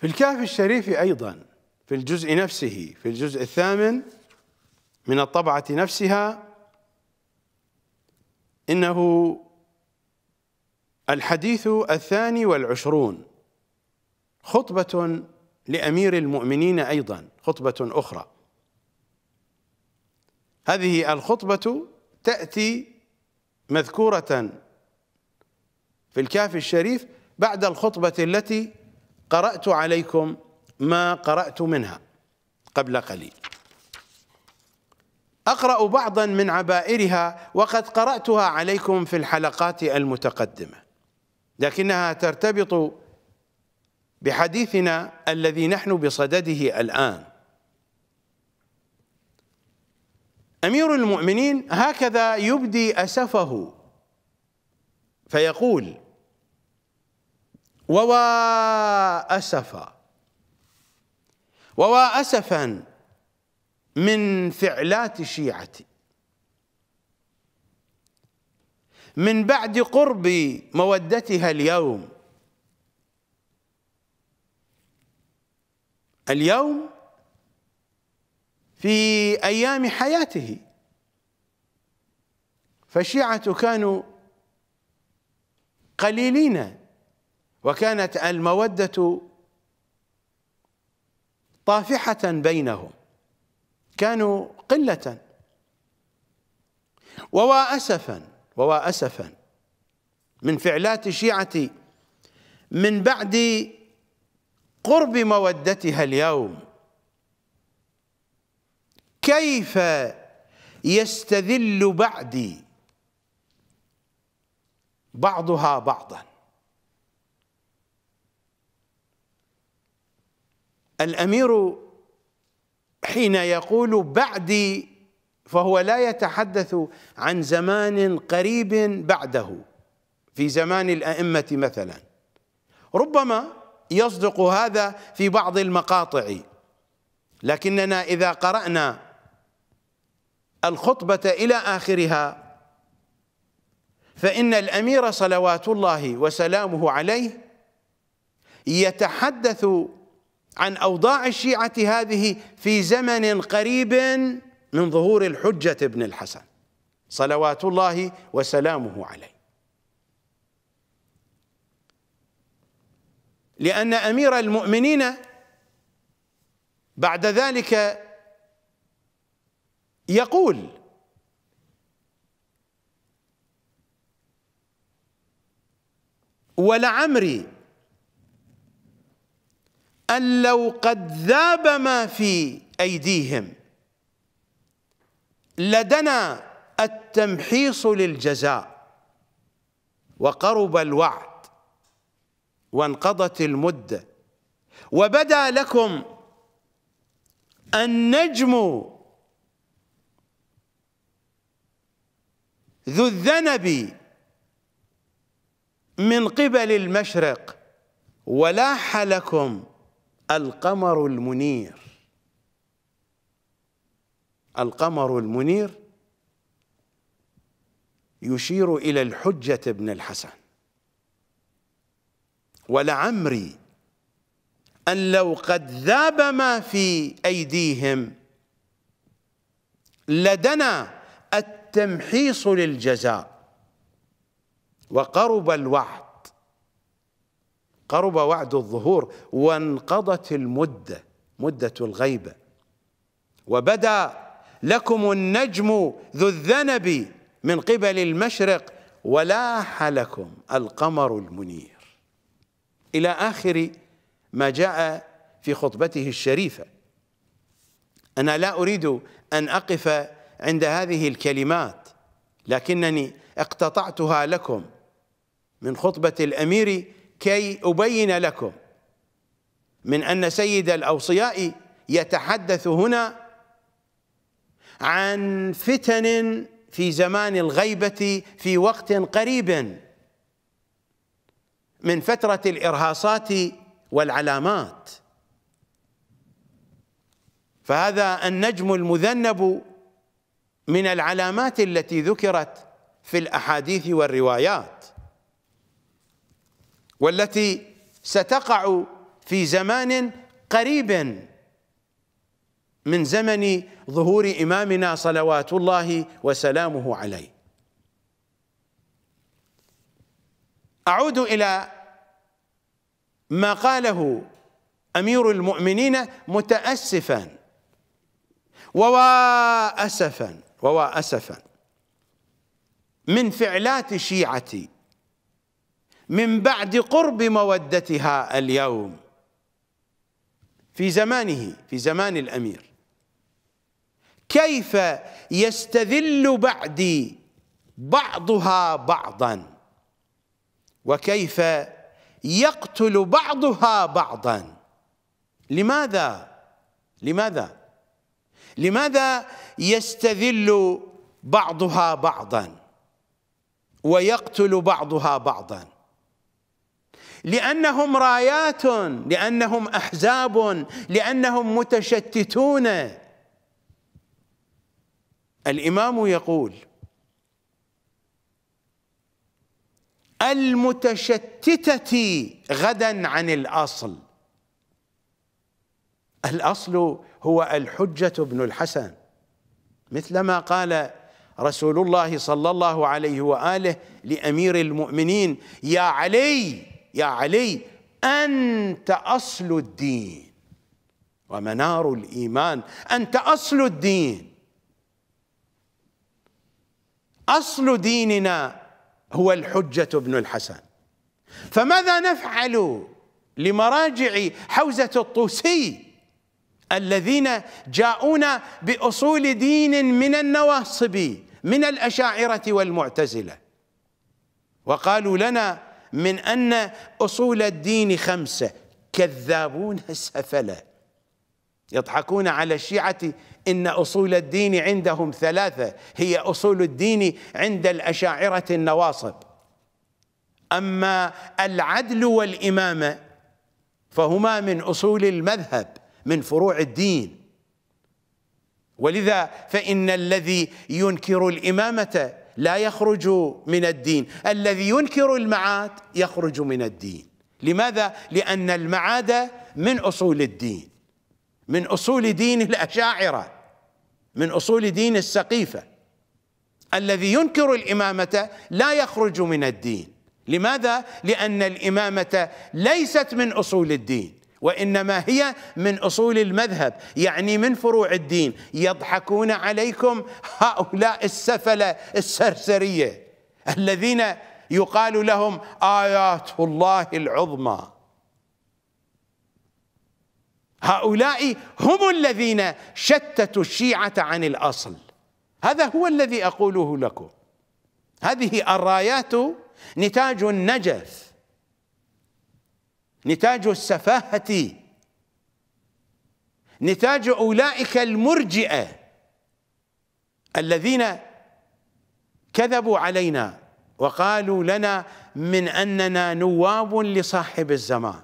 في الكهف الشريف أيضا في الجزء نفسه في الجزء الثامن من الطبعة نفسها إنه الحديث الثاني والعشرون خطبة لأمير المؤمنين أيضا خطبة أخرى هذه الخطبة تأتي مذكورة في الكهف الشريف بعد الخطبة التي قرأت عليكم ما قرأت منها قبل قليل أقرأ بعضا من عبائرها وقد قرأتها عليكم في الحلقات المتقدمة لكنها ترتبط بحديثنا الذي نحن بصدده الآن أمير المؤمنين هكذا يبدي أسفه فيقول ووا أسفا ووا أسفا من فعلات الشيعة من بعد قرب مودتها اليوم اليوم في أيام حياته فالشيعة كانوا قليلين وكانت المودة طافحة بينهم كانوا قلة ووا أسفا ووا أسفا من فعلات الشيعة من بعد قرب مودتها اليوم كيف يستذل بعدي بعضها بعضا الامير حين يقول بعدي فهو لا يتحدث عن زمان قريب بعده في زمان الائمه مثلا ربما يصدق هذا في بعض المقاطع لكننا اذا قرانا الخطبه الى اخرها فان الامير صلوات الله وسلامه عليه يتحدث عن أوضاع الشيعة هذه في زمن قريب من ظهور الحجة ابن الحسن صلوات الله وسلامه عليه لأن أمير المؤمنين بعد ذلك يقول ولعمري أن لو قد ذاب ما في أيديهم لدنا التمحيص للجزاء وقرب الوعد وانقضت المدة وبدا لكم النجم ذو الذنب من قبل المشرق ولاح لكم القمر المنير القمر المنير يشير إلى الحجة بن الحسن ولعمري أن لو قد ذاب ما في أيديهم لدنا التمحيص للجزاء وقرب الوعد قرب وعد الظهور وانقضت المدة مدة الغيبة وبدا لكم النجم ذو الذنب من قبل المشرق ولاح لكم القمر المنير إلى آخر ما جاء في خطبته الشريفة أنا لا أريد أن أقف عند هذه الكلمات لكنني اقتطعتها لكم من خطبة الأمير كي أبين لكم من أن سيد الأوصياء يتحدث هنا عن فتن في زمان الغيبة في وقت قريب من فترة الإرهاصات والعلامات فهذا النجم المذنب من العلامات التي ذكرت في الأحاديث والروايات والتي ستقع في زمان قريب من زمن ظهور إمامنا صلوات الله وسلامه عليه أعود إلى ما قاله أمير المؤمنين متأسفا وواسفا وواسفا من فعلات شيعتي من بعد قرب مودتها اليوم في زمانه في زمان الأمير كيف يستذل بعدي بعضها بعضا وكيف يقتل بعضها بعضا لماذا لماذا لماذا يستذل بعضها بعضا ويقتل بعضها بعضا لأنهم رايات لأنهم أحزاب لأنهم متشتتون الإمام يقول المتشتتة غدا عن الأصل الأصل هو الحجة بن الحسن مثلما قال رسول الله صلى الله عليه وآله لأمير المؤمنين يا علي يا علي أنت أصل الدين ومنار الإيمان أنت أصل الدين أصل ديننا هو الحجة بن الحسن فماذا نفعل لمراجع حوزة الطوسي الذين جاءونا بأصول دين من النواصب من الأشاعرة والمعتزلة وقالوا لنا من أن أصول الدين خمسة كذابون سفلة يضحكون على الشيعة إن أصول الدين عندهم ثلاثة هي أصول الدين عند الأشاعرة النواصب أما العدل والإمامة فهما من أصول المذهب من فروع الدين ولذا فإن الذي ينكر الإمامة لا يخرج من الدين الذي ينكر المعاد يخرج من الدين لماذا؟ لأن المعاد من أصول الدين من أصول دين الأشاعرة من أصول دين السقيفة الذي ينكر الإمامة لا يخرج من الدين لماذا؟ لأن الإمامة ليست من أصول الدين وإنما هي من أصول المذهب يعني من فروع الدين يضحكون عليكم هؤلاء السفلة السرسرية الذين يقال لهم آيات الله العظمى هؤلاء هم الذين شتتوا الشيعة عن الأصل هذا هو الذي أقوله لكم هذه الرايات نتاج النجف نتاج السفاهة نتاج أولئك المرجئة الذين كذبوا علينا وقالوا لنا من أننا نواب لصاحب الزمان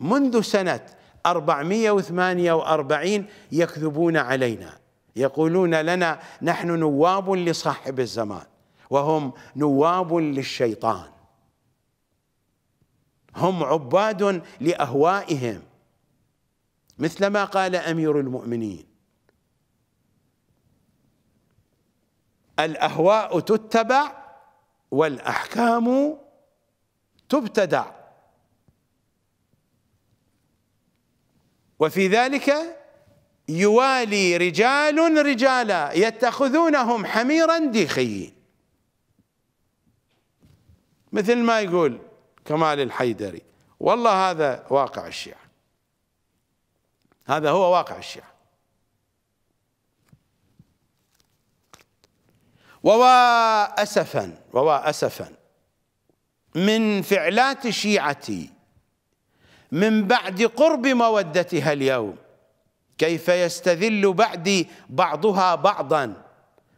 منذ سنة 448 يكذبون علينا يقولون لنا نحن نواب لصاحب الزمان وهم نواب للشيطان هم عباد لاهوائهم مثل ما قال امير المؤمنين الاهواء تتبع والاحكام تبتدع وفي ذلك يوالي رجال رجالا يتخذونهم حميرا ديخيين مثل ما يقول كمال الحيدري والله هذا واقع الشيعة هذا هو واقع الشيعة ووا أسفا ووا أسفا من فعلات الشيعة من بعد قرب مودتها اليوم كيف يستذل بعدي بعضها بعضا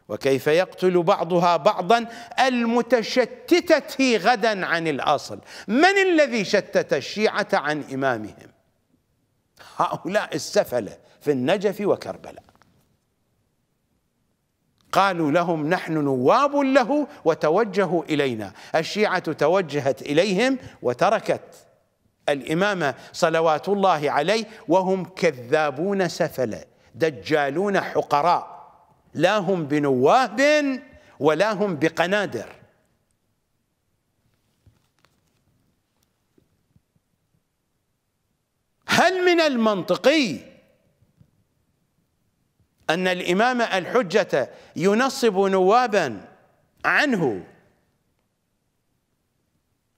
وكيف يقتل بعضها بعضا المتشتتة غدا عن الأصل من الذي شتت الشيعة عن إمامهم هؤلاء السفلة في النجف وكربلاء قالوا لهم نحن نواب له وتوجهوا إلينا الشيعة توجهت إليهم وتركت الإمام صلوات الله عليه وهم كذابون سفلة دجالون حقراء لا هم بنواب ولا هم بقنادر هل من المنطقي أن الإمام الحجة ينصب نوابا عنه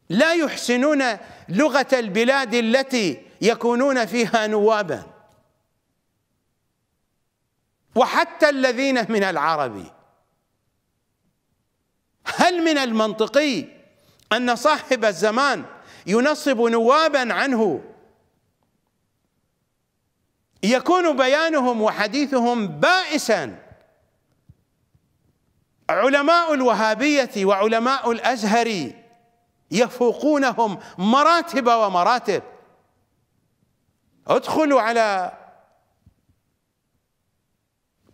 لا يحسنون لغة البلاد التي يكونون فيها نواباً وحتى الذين من العرب هل من المنطقي أن صاحب الزمان ينصب نوابا عنه يكون بيانهم وحديثهم بائسا علماء الوهابية وعلماء الأزهر يفوقونهم مراتب ومراتب ادخلوا على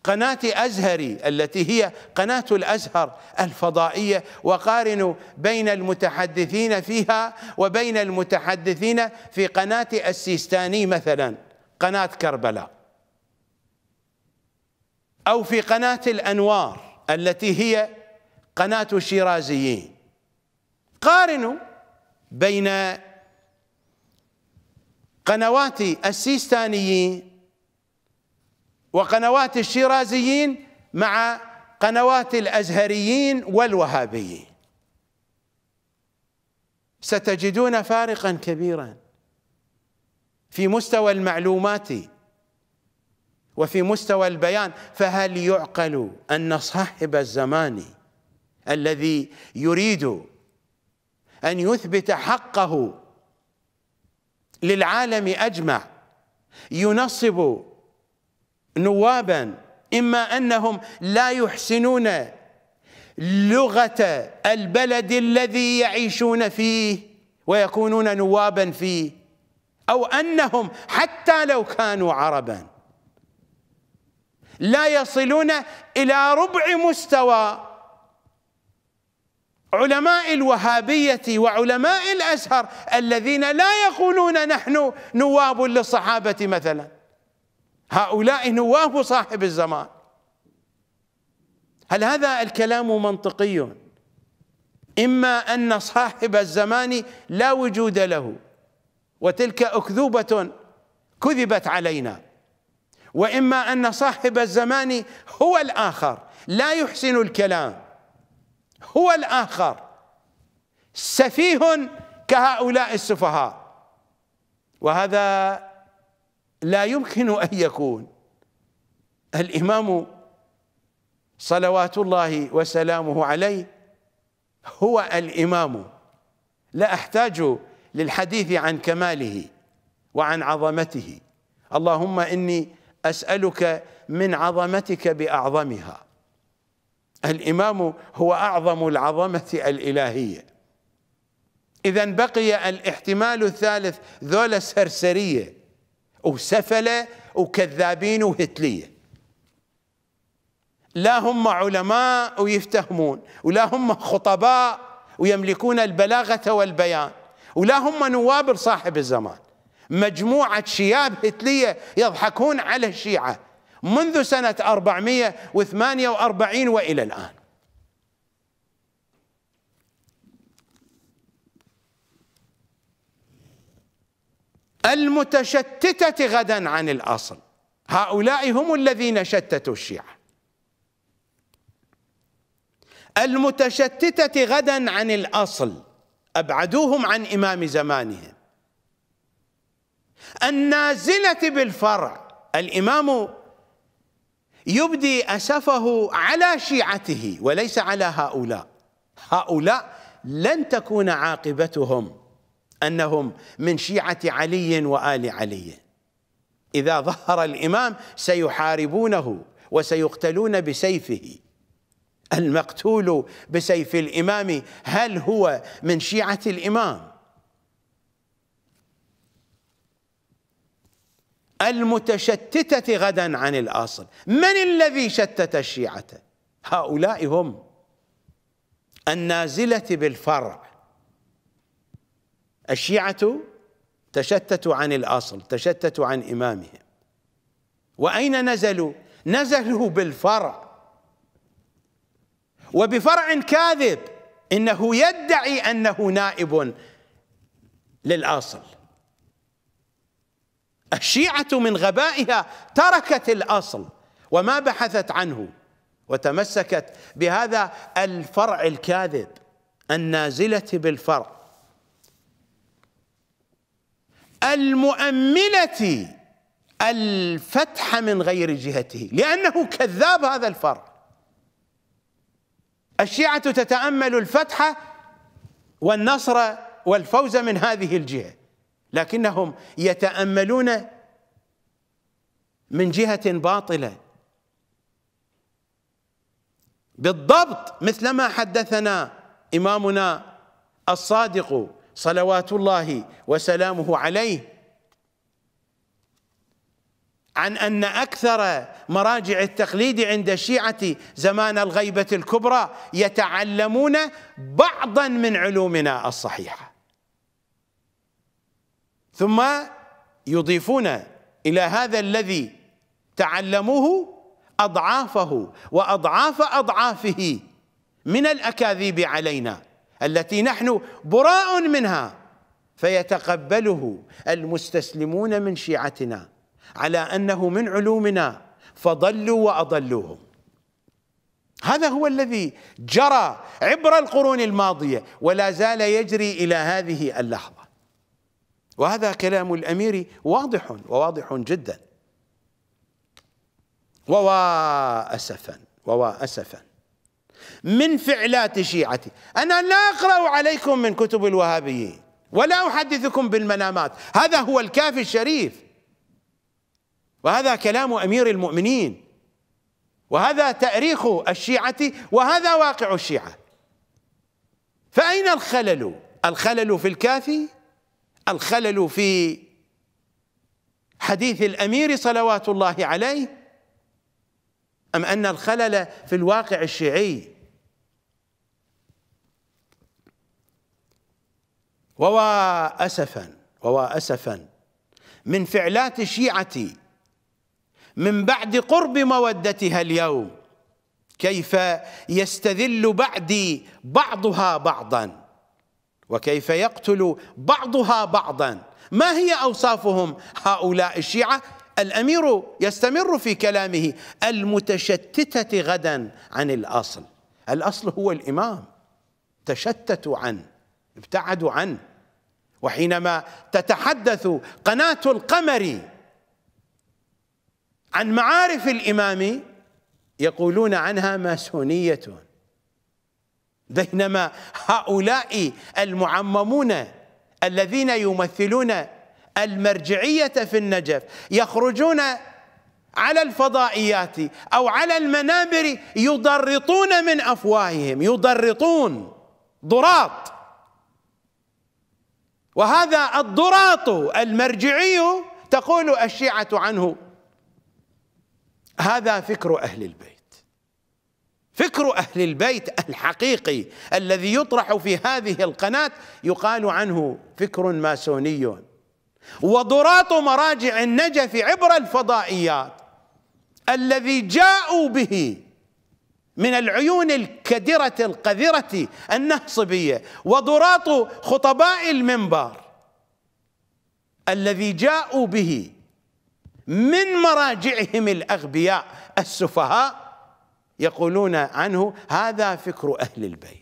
قناة أزهري التي هي قناة الأزهر الفضائية وقارنوا بين المتحدثين فيها وبين المتحدثين في قناة السيستاني مثلا قناة كربلاء أو في قناة الأنوار التي هي قناة الشيرازيين قارنوا بين قنوات السيستانيين وقنوات الشيرازيين مع قنوات الازهريين والوهابيين ستجدون فارقا كبيرا في مستوى المعلومات وفي مستوى البيان فهل يعقل ان صاحب الزمان الذي يريد ان يثبت حقه للعالم اجمع ينصب نوابا إما أنهم لا يحسنون لغة البلد الذي يعيشون فيه ويكونون نوابا فيه أو أنهم حتى لو كانوا عربا لا يصلون إلى ربع مستوى علماء الوهابية وعلماء الأزهر الذين لا يقولون نحن نواب للصحابة مثلاً هؤلاء نواب صاحب الزمان هل هذا الكلام منطقي إما أن صاحب الزمان لا وجود له وتلك أكذوبة كذبت علينا وإما أن صاحب الزمان هو الآخر لا يحسن الكلام هو الآخر سفيه كهؤلاء السفهاء وهذا لا يمكن أن يكون الإمام صلوات الله وسلامه عليه هو الإمام لا أحتاج للحديث عن كماله وعن عظمته اللهم إني أسألك من عظمتك بأعظمها الإمام هو أعظم العظمة الإلهية إذا بقي الاحتمال الثالث ذولا السرسرية وسفلة وكذابين وهتلية لا هم علماء ويفتهمون ولا هم خطباء ويملكون البلاغة والبيان ولا هم نواب صاحب الزمان مجموعة شياب هتلية يضحكون على الشيعة منذ سنة 448 وإلى الآن المتشتتة غدا عن الأصل هؤلاء هم الذين شتتوا الشيعة المتشتتة غدا عن الأصل أبعدوهم عن إمام زمانهم النازلة بالفرع الإمام يبدي أسفه على شيعته وليس على هؤلاء هؤلاء لن تكون عاقبتهم أنهم من شيعة علي وآل علي إذا ظهر الإمام سيحاربونه وسيقتلون بسيفه المقتول بسيف الإمام هل هو من شيعة الإمام المتشتتة غدا عن الأصل من الذي شتت الشيعة هؤلاء هم النازلة بالفرع الشيعة تشتتوا عن الأصل تشتتوا عن إمامهم وأين نزلوا نزلوا بالفرع وبفرع كاذب إنه يدعي أنه نائب للأصل الشيعة من غبائها تركت الأصل وما بحثت عنه وتمسكت بهذا الفرع الكاذب النازلة بالفرع المؤملة الفتح من غير جهته لأنه كذاب هذا الفرع الشيعة تتأمل الفتح والنصر والفوز من هذه الجهة لكنهم يتأملون من جهة باطلة بالضبط مثلما حدثنا إمامنا الصادق صلوات الله وسلامه عليه عن أن أكثر مراجع التقليد عند الشيعة زمان الغيبة الكبرى يتعلمون بعضا من علومنا الصحيحة ثم يضيفون إلى هذا الذي تعلموه أضعافه وأضعاف أضعافه من الأكاذيب علينا التي نحن براء منها فيتقبله المستسلمون من شيعتنا على انه من علومنا فضلوا واضلوهم هذا هو الذي جرى عبر القرون الماضيه ولا زال يجري الى هذه اللحظه وهذا كلام الامير واضح وواضح جدا ووا اسفا ووا اسفا من فعلات شيعتي أنا لا أقرأ عليكم من كتب الوهابيين ولا أحدثكم بالمنامات هذا هو الكافي الشريف وهذا كلام أمير المؤمنين وهذا تأريخ الشيعة وهذا واقع الشيعة فأين الخلل الخلل في الكافي الخلل في حديث الأمير صلوات الله عليه أم أن الخلل في الواقع الشيعي ووا أسفا ووا أسفا من فعلات الشيعة من بعد قرب مودتها اليوم كيف يستذل بعدي بعضها بعضا وكيف يقتل بعضها بعضا ما هي أوصافهم هؤلاء الشيعة الأمير يستمر في كلامه المتشتتة غدا عن الأصل الأصل هو الإمام تشتتوا عنه ابتعدوا عنه وحينما تتحدث قناة القمر عن معارف الإمام يقولون عنها ماسونية بينما هؤلاء المعممون الذين يمثلون المرجعية في النجف يخرجون على الفضائيات أو على المنابر يضرطون من أفواههم يضرطون ضراط وهذا الضراط المرجعي تقول الشيعة عنه هذا فكر أهل البيت فكر أهل البيت الحقيقي الذي يطرح في هذه القناة يقال عنه فكر ماسوني وضراط مراجع النجف عبر الفضائيات الذي جاءوا به من العيون الكدرة القذرة النهصبية وضراط خطباء المنبر الذي جاءوا به من مراجعهم الأغبياء السفهاء يقولون عنه هذا فكر أهل البيت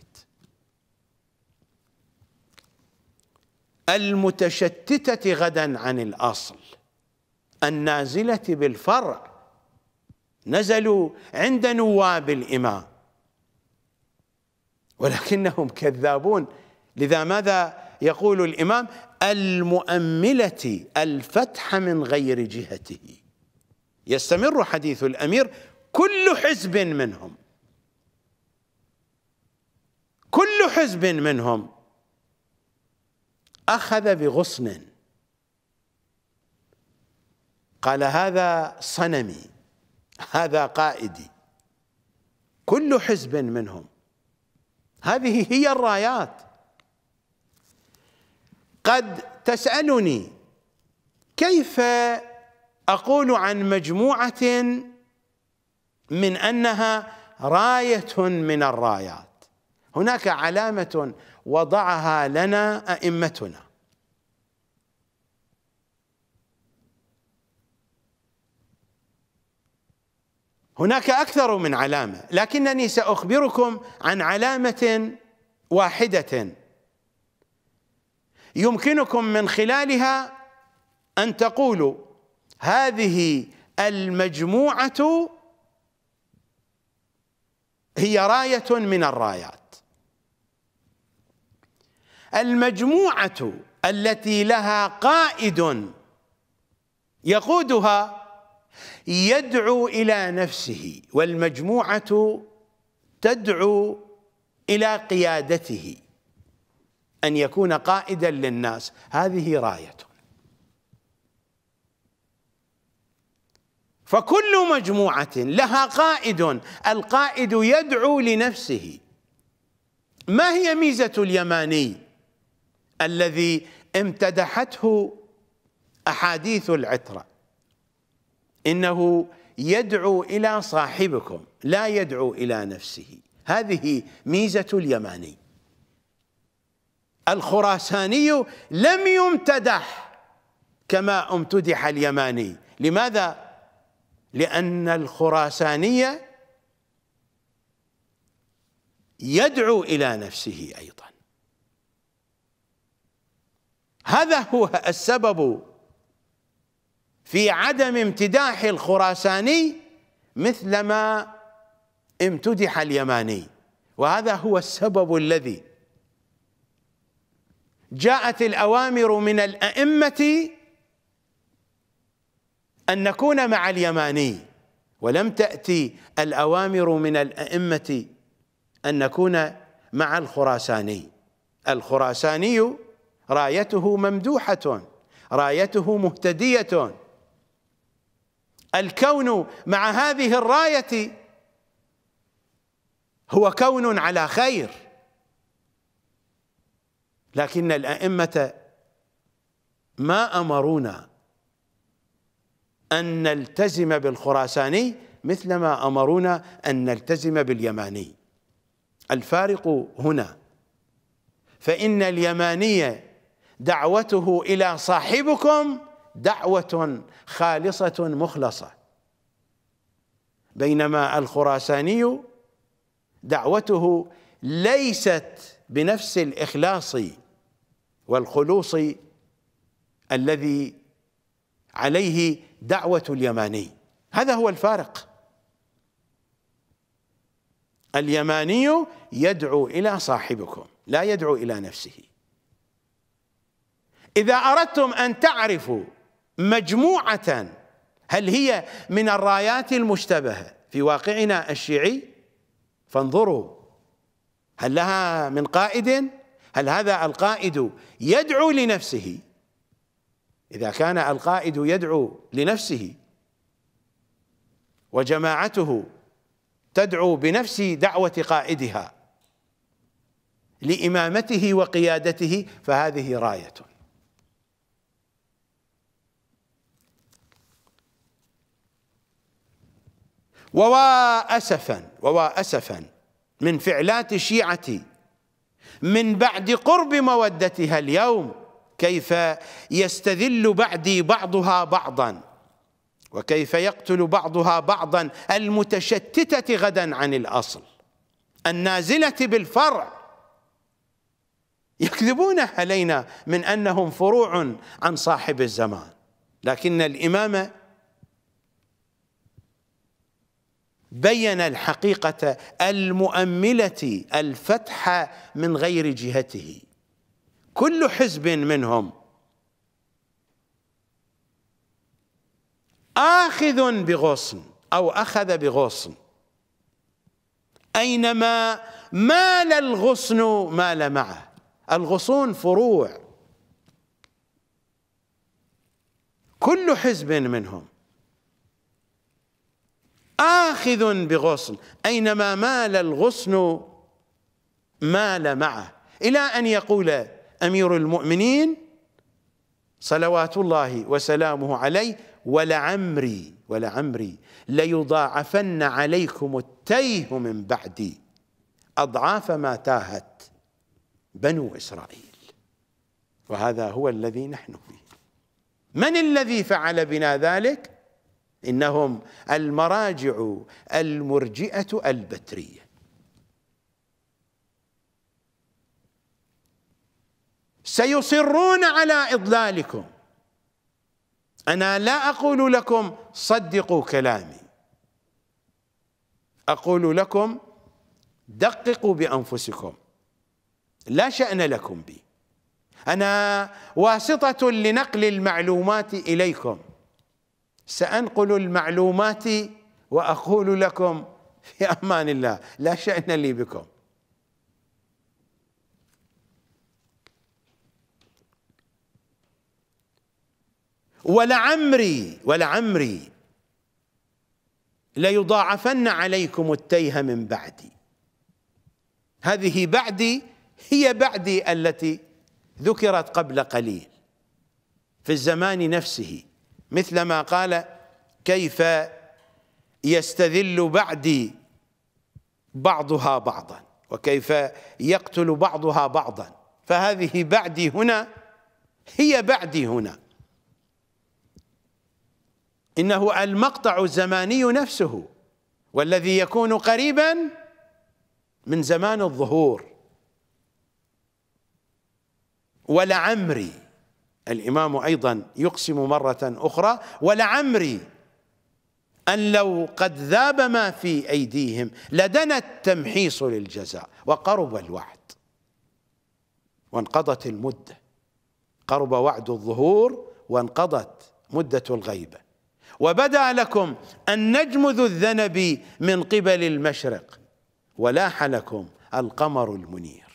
المتشتتة غدا عن الأصل النازلة بالفرع نزلوا عند نواب الإمام ولكنهم كذابون لذا ماذا يقول الإمام المؤملة الفتح من غير جهته يستمر حديث الأمير كل حزب منهم كل حزب منهم أخذ بغصن قال هذا صنمي هذا قائدي كل حزب منهم هذه هي الرايات قد تسألني كيف أقول عن مجموعة من أنها راية من الرايات هناك علامة وضعها لنا أئمتنا هناك أكثر من علامة لكنني سأخبركم عن علامة واحدة يمكنكم من خلالها أن تقولوا هذه المجموعة هي راية من الرايات المجموعة التي لها قائد يقودها يدعو إلى نفسه والمجموعة تدعو إلى قيادته أن يكون قائدا للناس هذه رايته فكل مجموعة لها قائد القائد يدعو لنفسه ما هي ميزة اليماني الذي امتدحته أحاديث العترة إنه يدعو إلى صاحبكم لا يدعو إلى نفسه هذه ميزة اليماني الخراساني لم يمتدح كما امتدح اليماني لماذا؟ لأن الخراساني يدعو إلى نفسه أيضا هذا هو السبب في عدم امتداح الخراساني مثلما امتدح اليماني وهذا هو السبب الذي جاءت الأوامر من الأئمة أن نكون مع اليماني ولم تأتي الأوامر من الأئمة أن نكون مع الخراساني الخراساني رايته ممدوحة رايته مهتدية الكون مع هذه الرايه هو كون على خير لكن الائمه ما امرونا ان نلتزم بالخراساني مثلما امرونا ان نلتزم باليماني الفارق هنا فان اليماني دعوته الى صاحبكم دعوة خالصة مخلصة بينما الخراساني دعوته ليست بنفس الإخلاص والخلوص الذي عليه دعوة اليماني هذا هو الفارق اليماني يدعو إلى صاحبكم لا يدعو إلى نفسه إذا أردتم أن تعرفوا مجموعة هل هي من الرايات المشتبهة في واقعنا الشيعي فانظروا هل لها من قائد هل هذا القائد يدعو لنفسه إذا كان القائد يدعو لنفسه وجماعته تدعو بنفس دعوة قائدها لإمامته وقيادته فهذه راية ووا أسفا ووا أسفا من فعلات الشيعة من بعد قرب مودتها اليوم كيف يستذل بعدي بعضها بعضا وكيف يقتل بعضها بعضا المتشتتة غدا عن الأصل النازلة بالفرع يكذبون علينا من أنهم فروع عن صاحب الزمان لكن الإمامة بين الحقيقة المؤملة الفتح من غير جهته كل حزب منهم آخذ بغصن أو أخذ بغصن أينما مال الغصن مال معه الغصون فروع كل حزب منهم آخذ بغصن أينما مال الغصن مال معه إلى أن يقول أمير المؤمنين صلوات الله وسلامه عليه ولعمري ولعمري ليضاعفن عليكم التيه من بعدي أضعاف ما تاهت بنو إسرائيل وهذا هو الذي نحن فيه من الذي فعل بنا ذلك؟ إنهم المراجع المرجئة البترية سيصرون على إضلالكم أنا لا أقول لكم صدقوا كلامي أقول لكم دققوا بأنفسكم لا شأن لكم بي أنا واسطة لنقل المعلومات إليكم سأنقل المعلومات وأقول لكم في أمان الله لا شأن لي بكم ولعمري ولعمري ليضاعفن عليكم التيه من بعدي هذه بعدي هي بعدي التي ذكرت قبل قليل في الزمان نفسه مثلما قال كيف يستذل بعدي بعضها بعضا وكيف يقتل بعضها بعضا فهذه بعدي هنا هي بعدي هنا إنه المقطع الزماني نفسه والذي يكون قريبا من زمان الظهور ولعمري الإمام أيضا يقسم مرة أخرى ولعمري أن لو قد ذاب ما في أيديهم لدنا التمحيص للجزاء وقرب الوعد وانقضت المدة قرب وعد الظهور وانقضت مدة الغيبة وبدا لكم نجم ذو الذنب من قبل المشرق ولاح لكم القمر المنير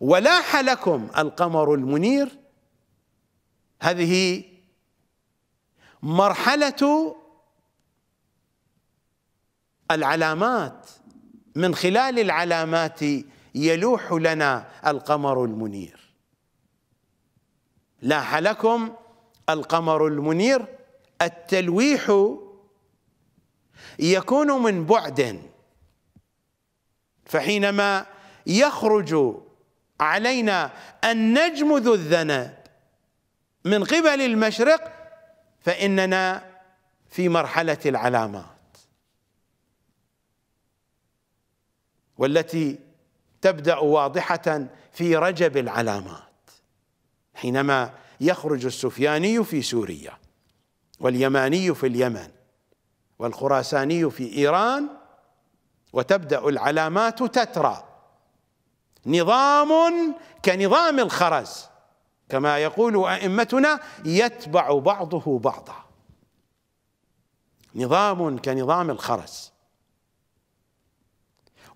ولاح لكم القمر المنير هذه مرحلة العلامات من خلال العلامات يلوح لنا القمر المنير لاح لكم القمر المنير التلويح يكون من بعد فحينما يخرج علينا أن نجمد الذنب من قبل المشرق فإننا في مرحلة العلامات والتي تبدأ واضحة في رجب العلامات حينما يخرج السفياني في سوريا واليماني في اليمن والخراساني في إيران وتبدأ العلامات تترى نظام كنظام الخرز كما يقول أئمتنا يتبع بعضه بعضا نظام كنظام الخرز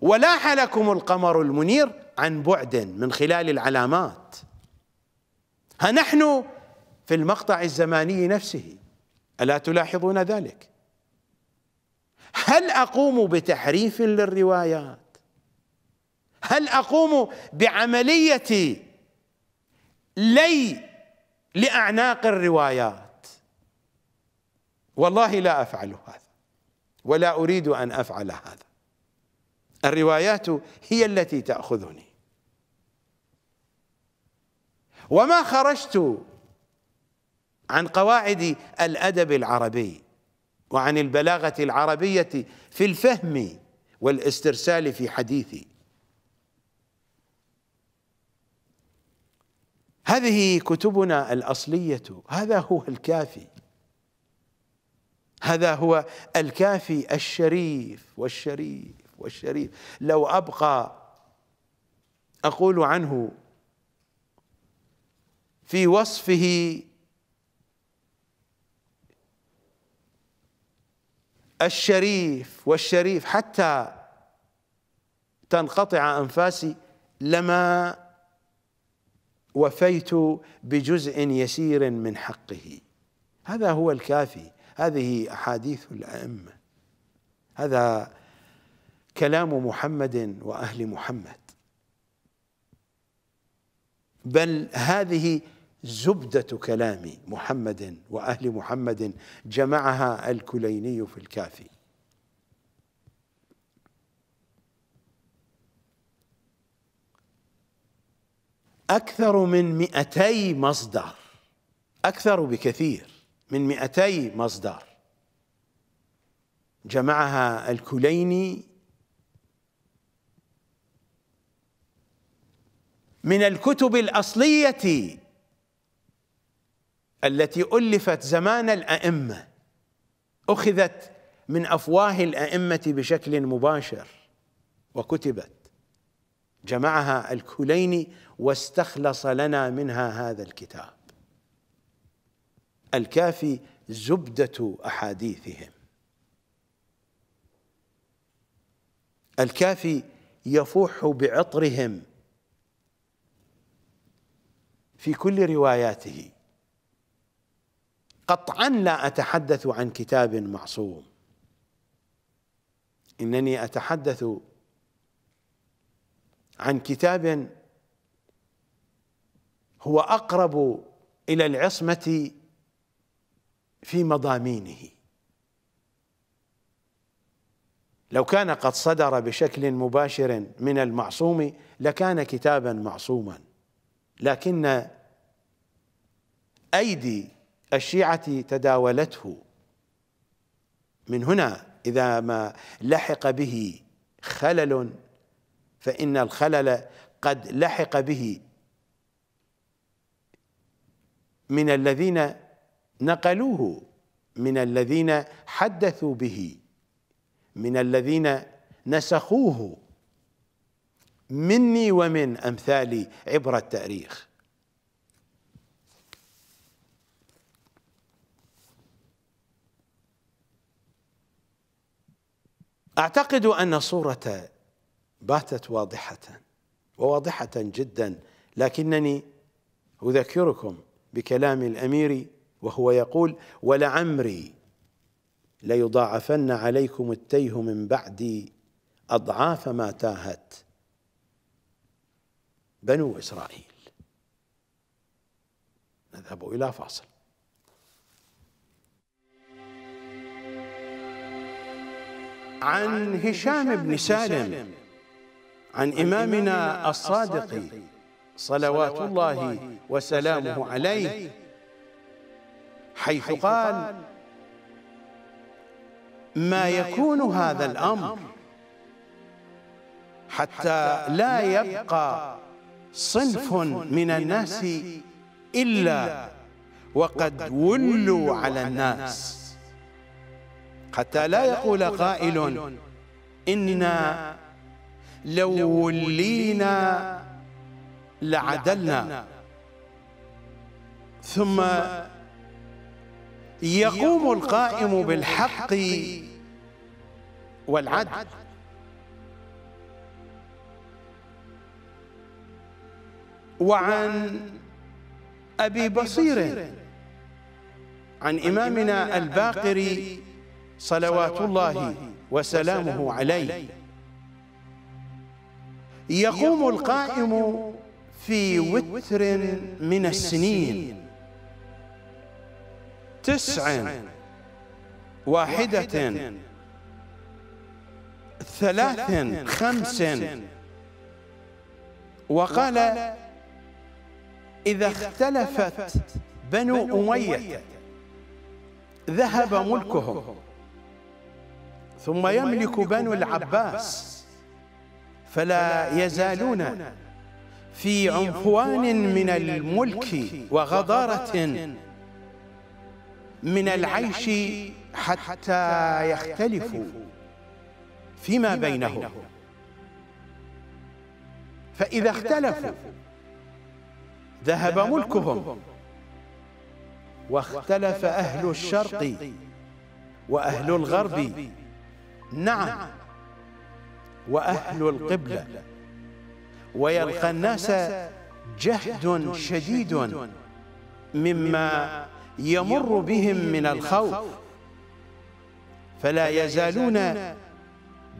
ولاح لكم القمر المنير عن بعد من خلال العلامات ها نحن في المقطع الزماني نفسه ألا تلاحظون ذلك هل أقوم بتحريف للروايات هل أقوم بعملية لي لأعناق الروايات والله لا أفعل هذا ولا أريد أن أفعل هذا الروايات هي التي تأخذني وما خرجت عن قواعد الأدب العربي وعن البلاغة العربية في الفهم والاسترسال في حديثي هذه كتبنا الاصليه هذا هو الكافي هذا هو الكافي الشريف والشريف والشريف لو ابقى اقول عنه في وصفه الشريف والشريف حتى تنقطع انفاسي لما وفيت بجزء يسير من حقه هذا هو الكافي هذه احاديث الائمه هذا كلام محمد واهل محمد بل هذه زبده كلام محمد واهل محمد جمعها الكليني في الكافي أكثر من 200 مصدر أكثر بكثير من 200 مصدر جمعها الكليني من الكتب الأصلية التي ألفت زمان الأئمة أخذت من أفواه الأئمة بشكل مباشر وكتبت جمعها الكليني واستخلص لنا منها هذا الكتاب الكافي زبدة أحاديثهم الكافي يفوح بعطرهم في كل رواياته قطعا لا أتحدث عن كتاب معصوم إنني أتحدث عن كتاب هو اقرب الى العصمه في مضامينه لو كان قد صدر بشكل مباشر من المعصوم لكان كتابا معصوما لكن ايدي الشيعه تداولته من هنا اذا ما لحق به خلل فإن الخلل قد لحق به من الذين نقلوه من الذين حدثوا به من الذين نسخوه مني ومن أمثالي عبر التاريخ أعتقد أن صورة باتت واضحة وواضحة جدا لكنني أذكركم بكلام الأمير وهو يقول ولعمري ليضاعفن عليكم التيه من بعدي أضعاف ما تاهت بنو إسرائيل نذهب إلى فاصل عن هشام بن سالم عن إمامنا الصادق صلوات الله وسلامه عليه حيث قال ما يكون هذا الأمر حتى لا يبقى صنف من الناس إلا وقد ولوا على الناس حتى لا يقول قائل إنا لو ولينا لعدلنا ثم يقوم القائم بالحق والعدل وعن أبي بصير عن إمامنا الباقر صلوات الله وسلامه عليه يقوم القائم في وتر من السنين تسع واحدة ثلاث خمس وقال إذا اختلفت بنو أمية ذهب ملكهم ثم يملك بنو العباس فلا يزالون في عنفوان من الملك وغضارة من العيش حتى يختلفوا فيما بينهم فإذا اختلفوا ذهب ملكهم واختلف أهل الشرق وأهل الغرب نعم, نعم. وأهل القبلة ويلقى الناس جهد شديد مما يمر بهم من الخوف فلا يزالون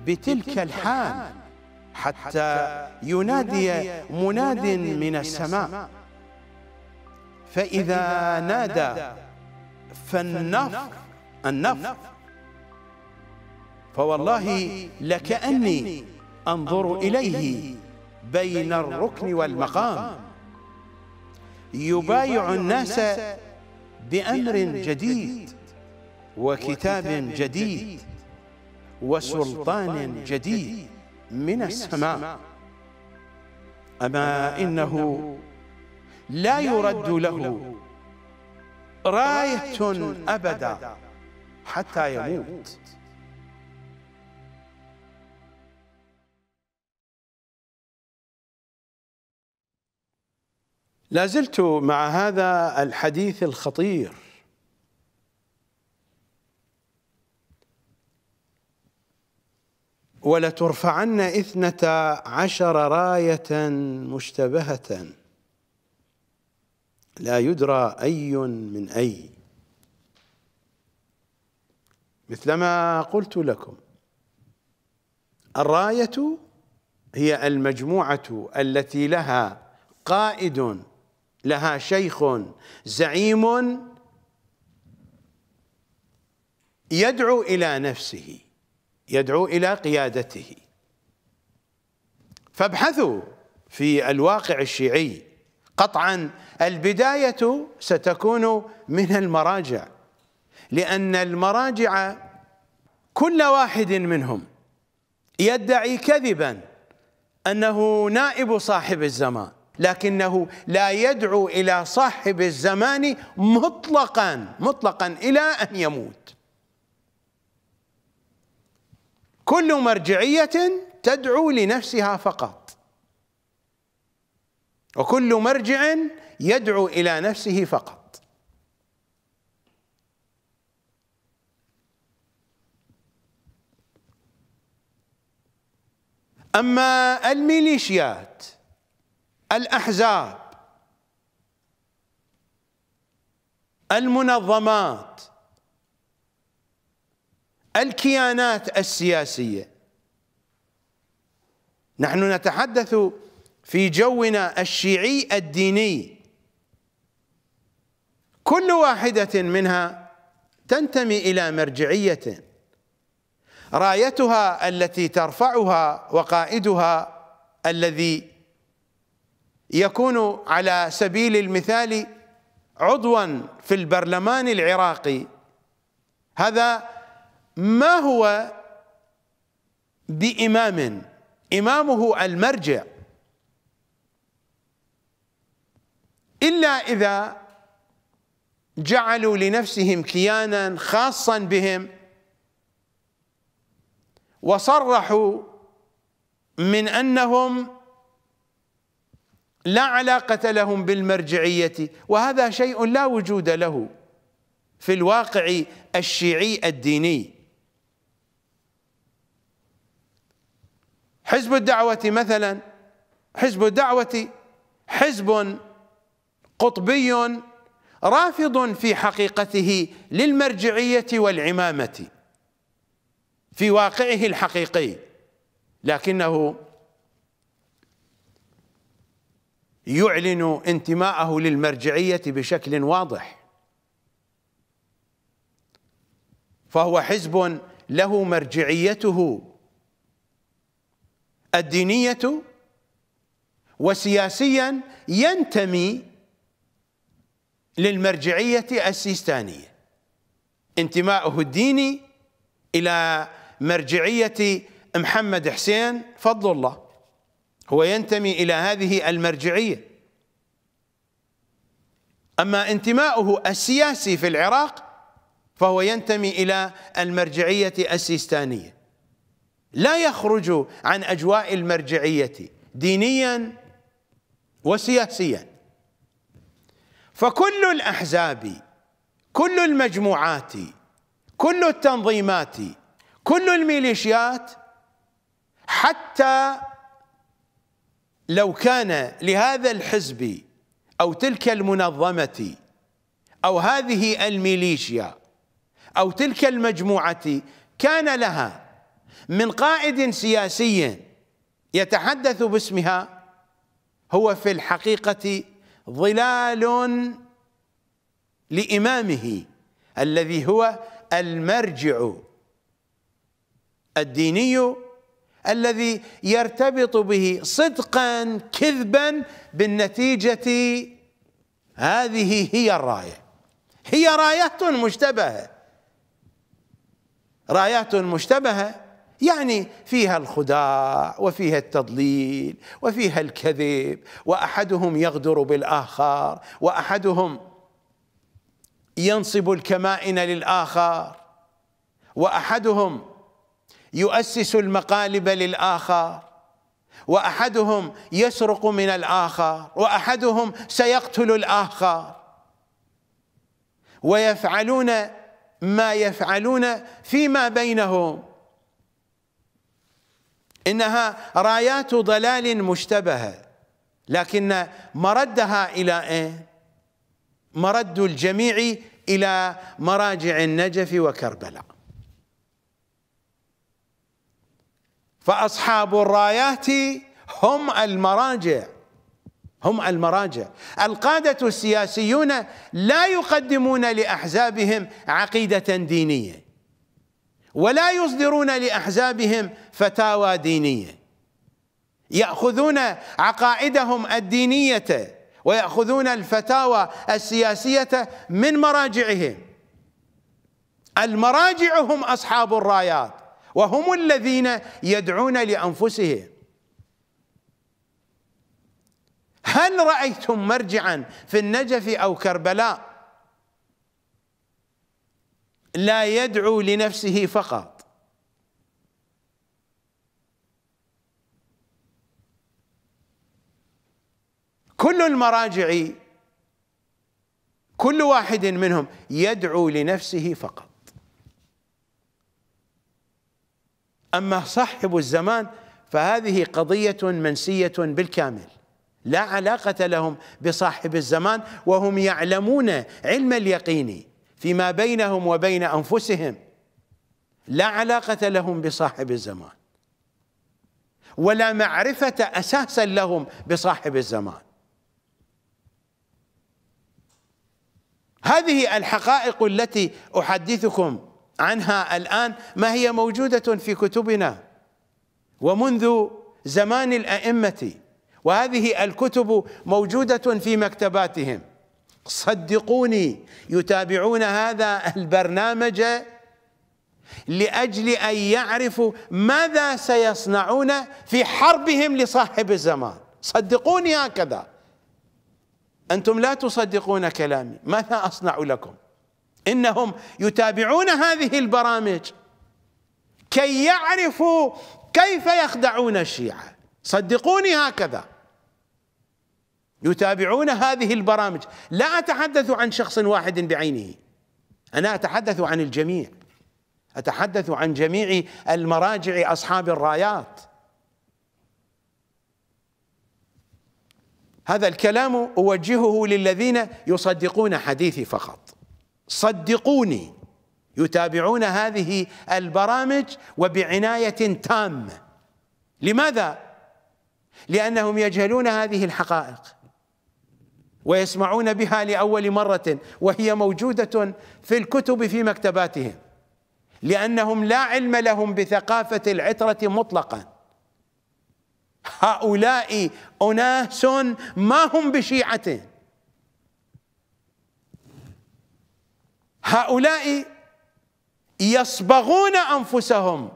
بتلك الحال حتى ينادي مناد من السماء فإذا نادى فالنفر النفر فوالله لكأني أنظر إليه بين الركن والمقام يبايع الناس بأمر جديد وكتاب جديد وسلطان جديد من السماء أما إنه لا يرد له راية أبدا حتى يموت لازلت مع هذا الحديث الخطير ولترفعن اثنتا عشر راية مشتبهة لا يدرى أي من أي مثلما قلت لكم الراية هي المجموعة التي لها قائد لها شيخ زعيم يدعو إلى نفسه يدعو إلى قيادته فابحثوا في الواقع الشيعي قطعا البداية ستكون من المراجع لأن المراجع كل واحد منهم يدعي كذبا أنه نائب صاحب الزمان لكنه لا يدعو الى صاحب الزمان مطلقا مطلقا الى ان يموت كل مرجعيه تدعو لنفسها فقط وكل مرجع يدعو الى نفسه فقط اما الميليشيات الأحزاب المنظمات الكيانات السياسية نحن نتحدث في جونا الشيعي الديني كل واحدة منها تنتمي إلى مرجعية رايتها التي ترفعها وقائدها الذي يكون على سبيل المثال عضوا في البرلمان العراقي هذا ما هو بإمام إمامه المرجع إلا إذا جعلوا لنفسهم كيانا خاصا بهم وصرحوا من أنهم لا علاقة لهم بالمرجعية وهذا شيء لا وجود له في الواقع الشيعي الديني حزب الدعوة مثلا حزب الدعوة حزب قطبي رافض في حقيقته للمرجعية والعمامة في واقعه الحقيقي لكنه يعلن انتماءه للمرجعية بشكل واضح فهو حزب له مرجعيته الدينية وسياسيا ينتمي للمرجعية السيستانية انتماءه الديني إلى مرجعية محمد حسين فضل الله هو ينتمي إلى هذه المرجعية أما انتماؤه السياسي في العراق فهو ينتمي إلى المرجعية السيستانية لا يخرج عن أجواء المرجعية دينيا وسياسيا فكل الأحزاب كل المجموعات كل التنظيمات كل الميليشيات حتى لو كان لهذا الحزب أو تلك المنظمة أو هذه الميليشيا أو تلك المجموعة كان لها من قائد سياسي يتحدث باسمها هو في الحقيقة ظلال لإمامه الذي هو المرجع الديني الذي يرتبط به صدقا كذبا بالنتيجة هذه هي الراية هي رايات مشتبهة رايات مشتبهة يعني فيها الخداع وفيها التضليل وفيها الكذب وأحدهم يغدر بالآخر وأحدهم ينصب الكمائن للآخر وأحدهم يؤسس المقالب للآخر وأحدهم يسرق من الآخر وأحدهم سيقتل الآخر ويفعلون ما يفعلون فيما بينهم إنها رايات ضلال مشتبهة لكن مردها إلى إيه؟ مرد الجميع إلى مراجع النجف وكربلاء فأصحاب الرايات هم المراجع هم المراجع القادة السياسيون لا يقدمون لأحزابهم عقيدة دينية ولا يصدرون لأحزابهم فتاوى دينية يأخذون عقائدهم الدينية ويأخذون الفتاوى السياسية من مراجعهم المراجع هم أصحاب الرايات وهم الذين يدعون لأنفسهم هل رأيتم مرجعا في النجف أو كربلاء لا يدعو لنفسه فقط كل المراجع كل واحد منهم يدعو لنفسه فقط أما صاحب الزمان فهذه قضية منسية بالكامل لا علاقة لهم بصاحب الزمان وهم يعلمون علم اليقين فيما بينهم وبين أنفسهم لا علاقة لهم بصاحب الزمان ولا معرفة أساسا لهم بصاحب الزمان هذه الحقائق التي أحدثكم عنها الآن ما هي موجودة في كتبنا ومنذ زمان الأئمة وهذه الكتب موجودة في مكتباتهم صدقوني يتابعون هذا البرنامج لأجل أن يعرفوا ماذا سيصنعون في حربهم لصاحب الزمان صدقوني هكذا أنتم لا تصدقون كلامي ماذا أصنع لكم انهم يتابعون هذه البرامج كي يعرفوا كيف يخدعون الشيعه صدقوني هكذا يتابعون هذه البرامج لا اتحدث عن شخص واحد بعينه انا اتحدث عن الجميع اتحدث عن جميع المراجع اصحاب الرايات هذا الكلام اوجهه للذين يصدقون حديثي فقط صدقوني يتابعون هذه البرامج وبعناية تامة لماذا؟ لأنهم يجهلون هذه الحقائق ويسمعون بها لأول مرة وهي موجودة في الكتب في مكتباتهم لأنهم لا علم لهم بثقافة العترة مطلقا هؤلاء أناس ما هم بشيعه هؤلاء يصبغون انفسهم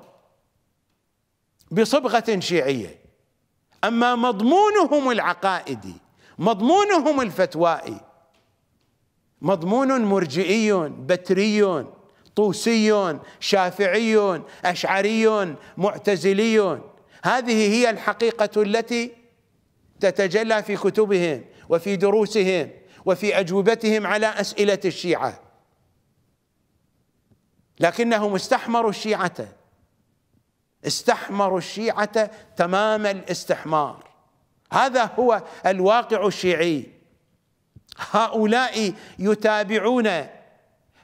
بصبغه شيعيه اما مضمونهم العقائدي مضمونهم الفتوائي مضمون مرجئي بتري طوسي شافعي اشعري معتزلي هذه هي الحقيقه التي تتجلى في كتبهم وفي دروسهم وفي اجوبتهم على اسئله الشيعه لكنهم استحمروا الشيعة استحمروا الشيعة تمام الاستحمار هذا هو الواقع الشيعي هؤلاء يتابعون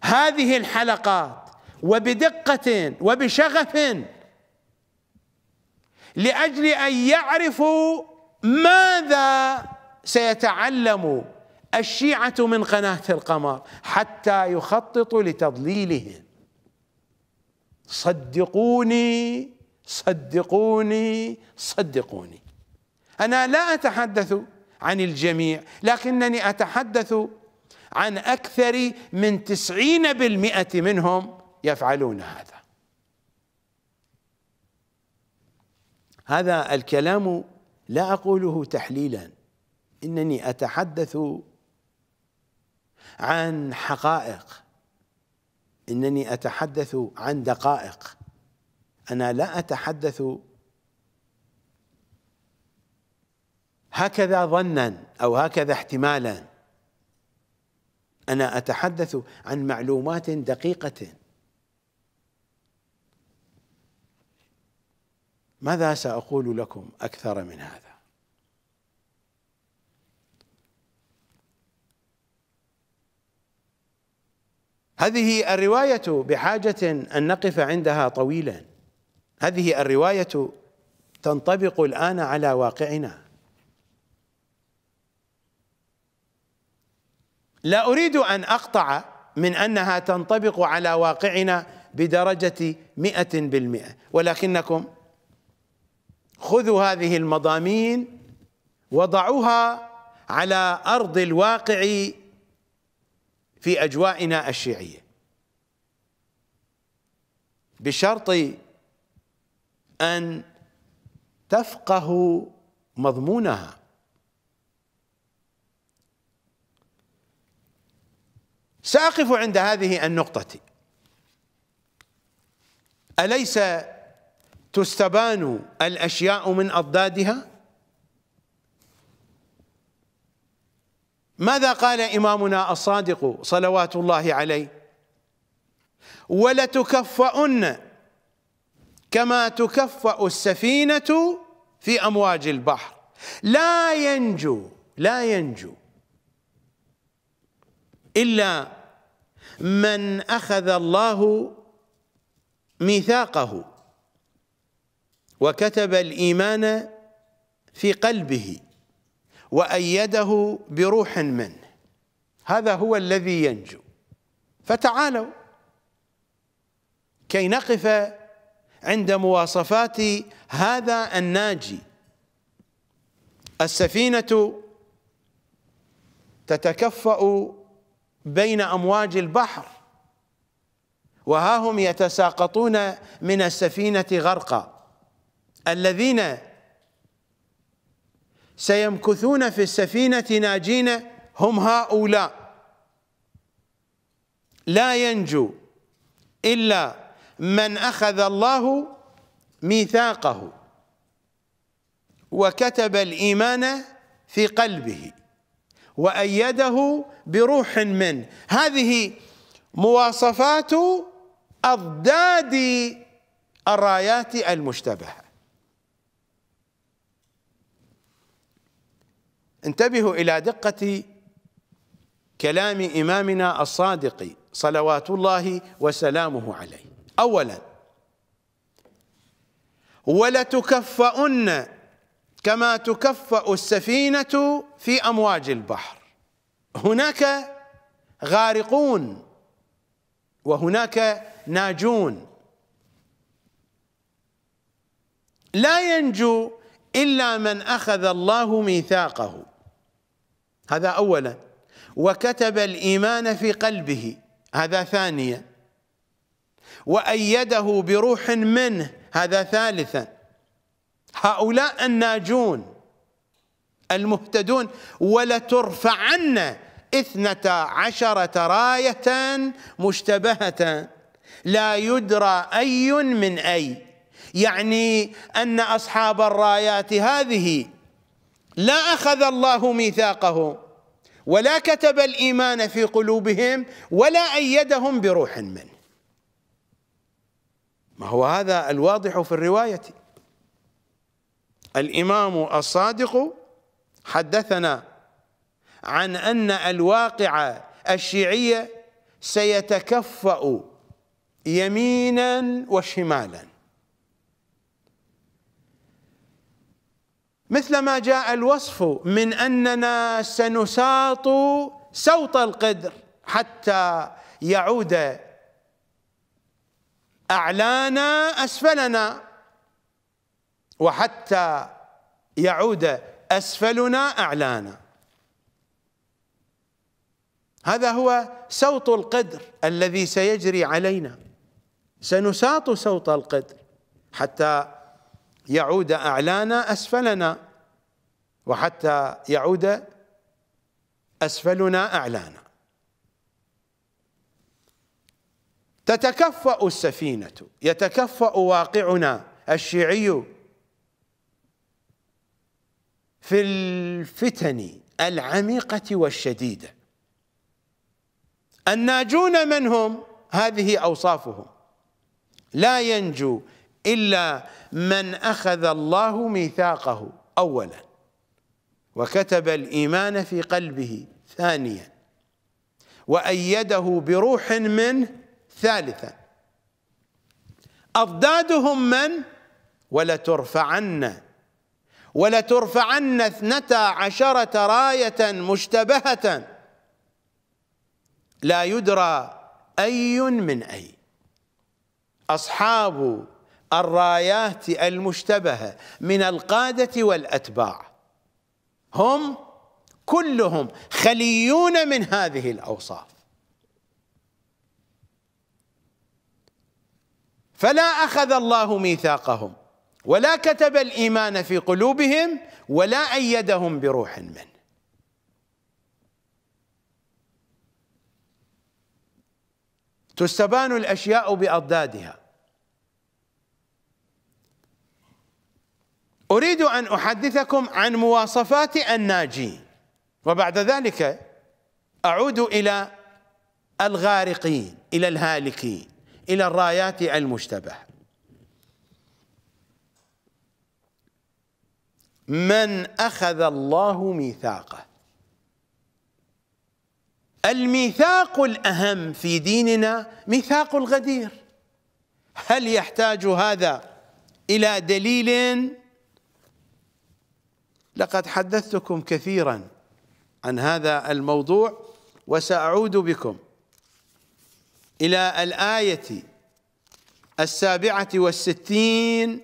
هذه الحلقات وبدقة وبشغف لأجل أن يعرفوا ماذا سيتعلم الشيعة من قناة القمر حتى يخططوا لتضليلهم صدقوني صدقوني صدقوني انا لا اتحدث عن الجميع لكنني اتحدث عن اكثر من تسعين بالمئه منهم يفعلون هذا هذا الكلام لا اقوله تحليلا انني اتحدث عن حقائق انني اتحدث عن دقائق انا لا اتحدث هكذا ظنا او هكذا احتمالا انا اتحدث عن معلومات دقيقه ماذا ساقول لكم اكثر من هذا هذه الرواية بحاجة أن نقف عندها طويلا هذه الرواية تنطبق الآن على واقعنا لا أريد أن أقطع من أنها تنطبق على واقعنا بدرجة مئة بالمئة ولكنكم خذوا هذه المضامين وضعوها على أرض الواقع في أجوائنا الشيعية بشرط أن تفقهوا مضمونها سأقف عند هذه النقطة أليس تستبان الأشياء من أضدادها؟ ماذا قال إمامنا الصادق صلوات الله عليه ولتكفأن كما تكفأ السفينة في أمواج البحر لا ينجو لا ينجو إلا من أخذ الله ميثاقه وكتب الإيمان في قلبه وأيده بروح منه هذا هو الذي ينجو فتعالوا كي نقف عند مواصفات هذا الناجي السفينة تتكفأ بين أمواج البحر وها هم يتساقطون من السفينة غرقا الذين سيمكثون في السفينة ناجين هم هؤلاء لا ينجو إلا من أخذ الله ميثاقه وكتب الإيمان في قلبه وأيده بروح منه هذه مواصفات أضداد الرايات المشتبهه انتبهوا إلى دقة كلام إمامنا الصادق صلوات الله وسلامه عليه أولا ولتكفأن كما تكفأ السفينة في أمواج البحر هناك غارقون وهناك ناجون لا ينجو إلا من أخذ الله ميثاقه هذا أولا وكتب الإيمان في قلبه هذا ثانيا وأيده بروح منه هذا ثالثا هؤلاء الناجون المهتدون ولترفعن اثنتا عشرة راية مشتبهة لا يدرى أي من أي يعني أن أصحاب الرايات هذه لا أخذ الله ميثاقه ولا كتب الإيمان في قلوبهم ولا أيدهم بروح منه ما هو هذا الواضح في الرواية الإمام الصادق حدثنا عن أن الواقع الشيعية سيتكفأ يمينا وشمالا مثل ما جاء الوصف من اننا سنساط سوط القدر حتى يعود اعلانا اسفلنا وحتى يعود اسفلنا اعلانا هذا هو سوط القدر الذي سيجري علينا سنساط سوط القدر حتى يعود أعلانا أسفلنا وحتى يعود أسفلنا أعلانا تتكفأ السفينة يتكفأ واقعنا الشيعي في الفتن العميقة والشديدة الناجون من هم هذه أوصافهم لا ينجو إلا من أخذ الله ميثاقه أولا وكتب الإيمان في قلبه ثانيا وأيده بروح منه ثالثا أضدادهم من ولترفعن ولترفعن اثنتا عشرة راية مشتبهة لا يدرى أي من أي أصحاب الرايات المشتبهة من القادة والأتباع هم كلهم خليون من هذه الأوصاف فلا أخذ الله ميثاقهم ولا كتب الإيمان في قلوبهم ولا أيدهم بروح منه تستبان الأشياء بأضدادها أريد أن أحدثكم عن مواصفات الناجي وبعد ذلك أعود إلى الغارقين إلى الهالكين إلى الرايات المشتبه من أخذ الله ميثاقه الميثاق الأهم في ديننا ميثاق الغدير هل يحتاج هذا إلى دليل لقد حدثتكم كثيرا عن هذا الموضوع وسأعود بكم إلى الآية السابعة والستين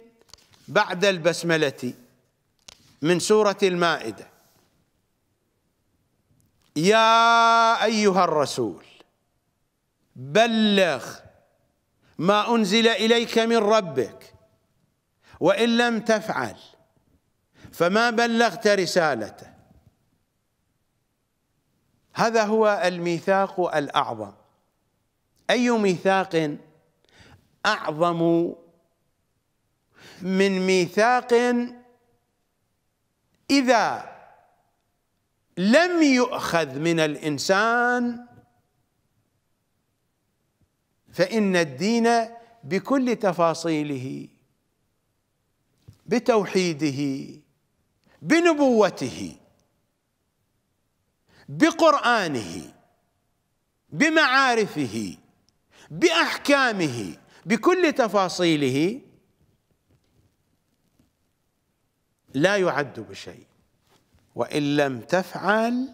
بعد البسملة من سورة المائدة يا أيها الرسول بلغ ما أنزل إليك من ربك وإن لم تفعل فما بلغت رسالته هذا هو الميثاق الأعظم أي ميثاق أعظم من ميثاق إذا لم يؤخذ من الإنسان فإن الدين بكل تفاصيله بتوحيده بنبوته بقرانه بمعارفه باحكامه بكل تفاصيله لا يعد بشيء وان لم تفعل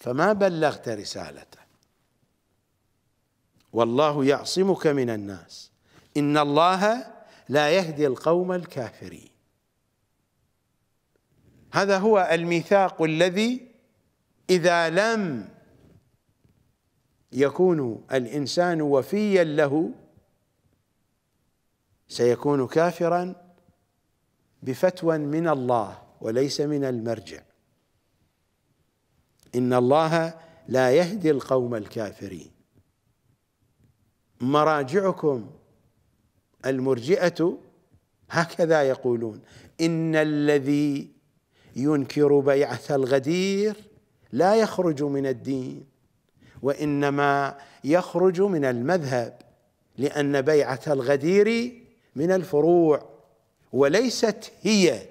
فما بلغت رسالته والله يعصمك من الناس ان الله لا يهدي القوم الكافرين هذا هو الميثاق الذي إذا لم يكون الإنسان وفيا له سيكون كافرا بفتوى من الله وليس من المرجع إن الله لا يهدي القوم الكافرين مراجعكم المرجئة هكذا يقولون إن الذي ينكر بيعة الغدير لا يخرج من الدين وإنما يخرج من المذهب لأن بيعة الغدير من الفروع وليست هي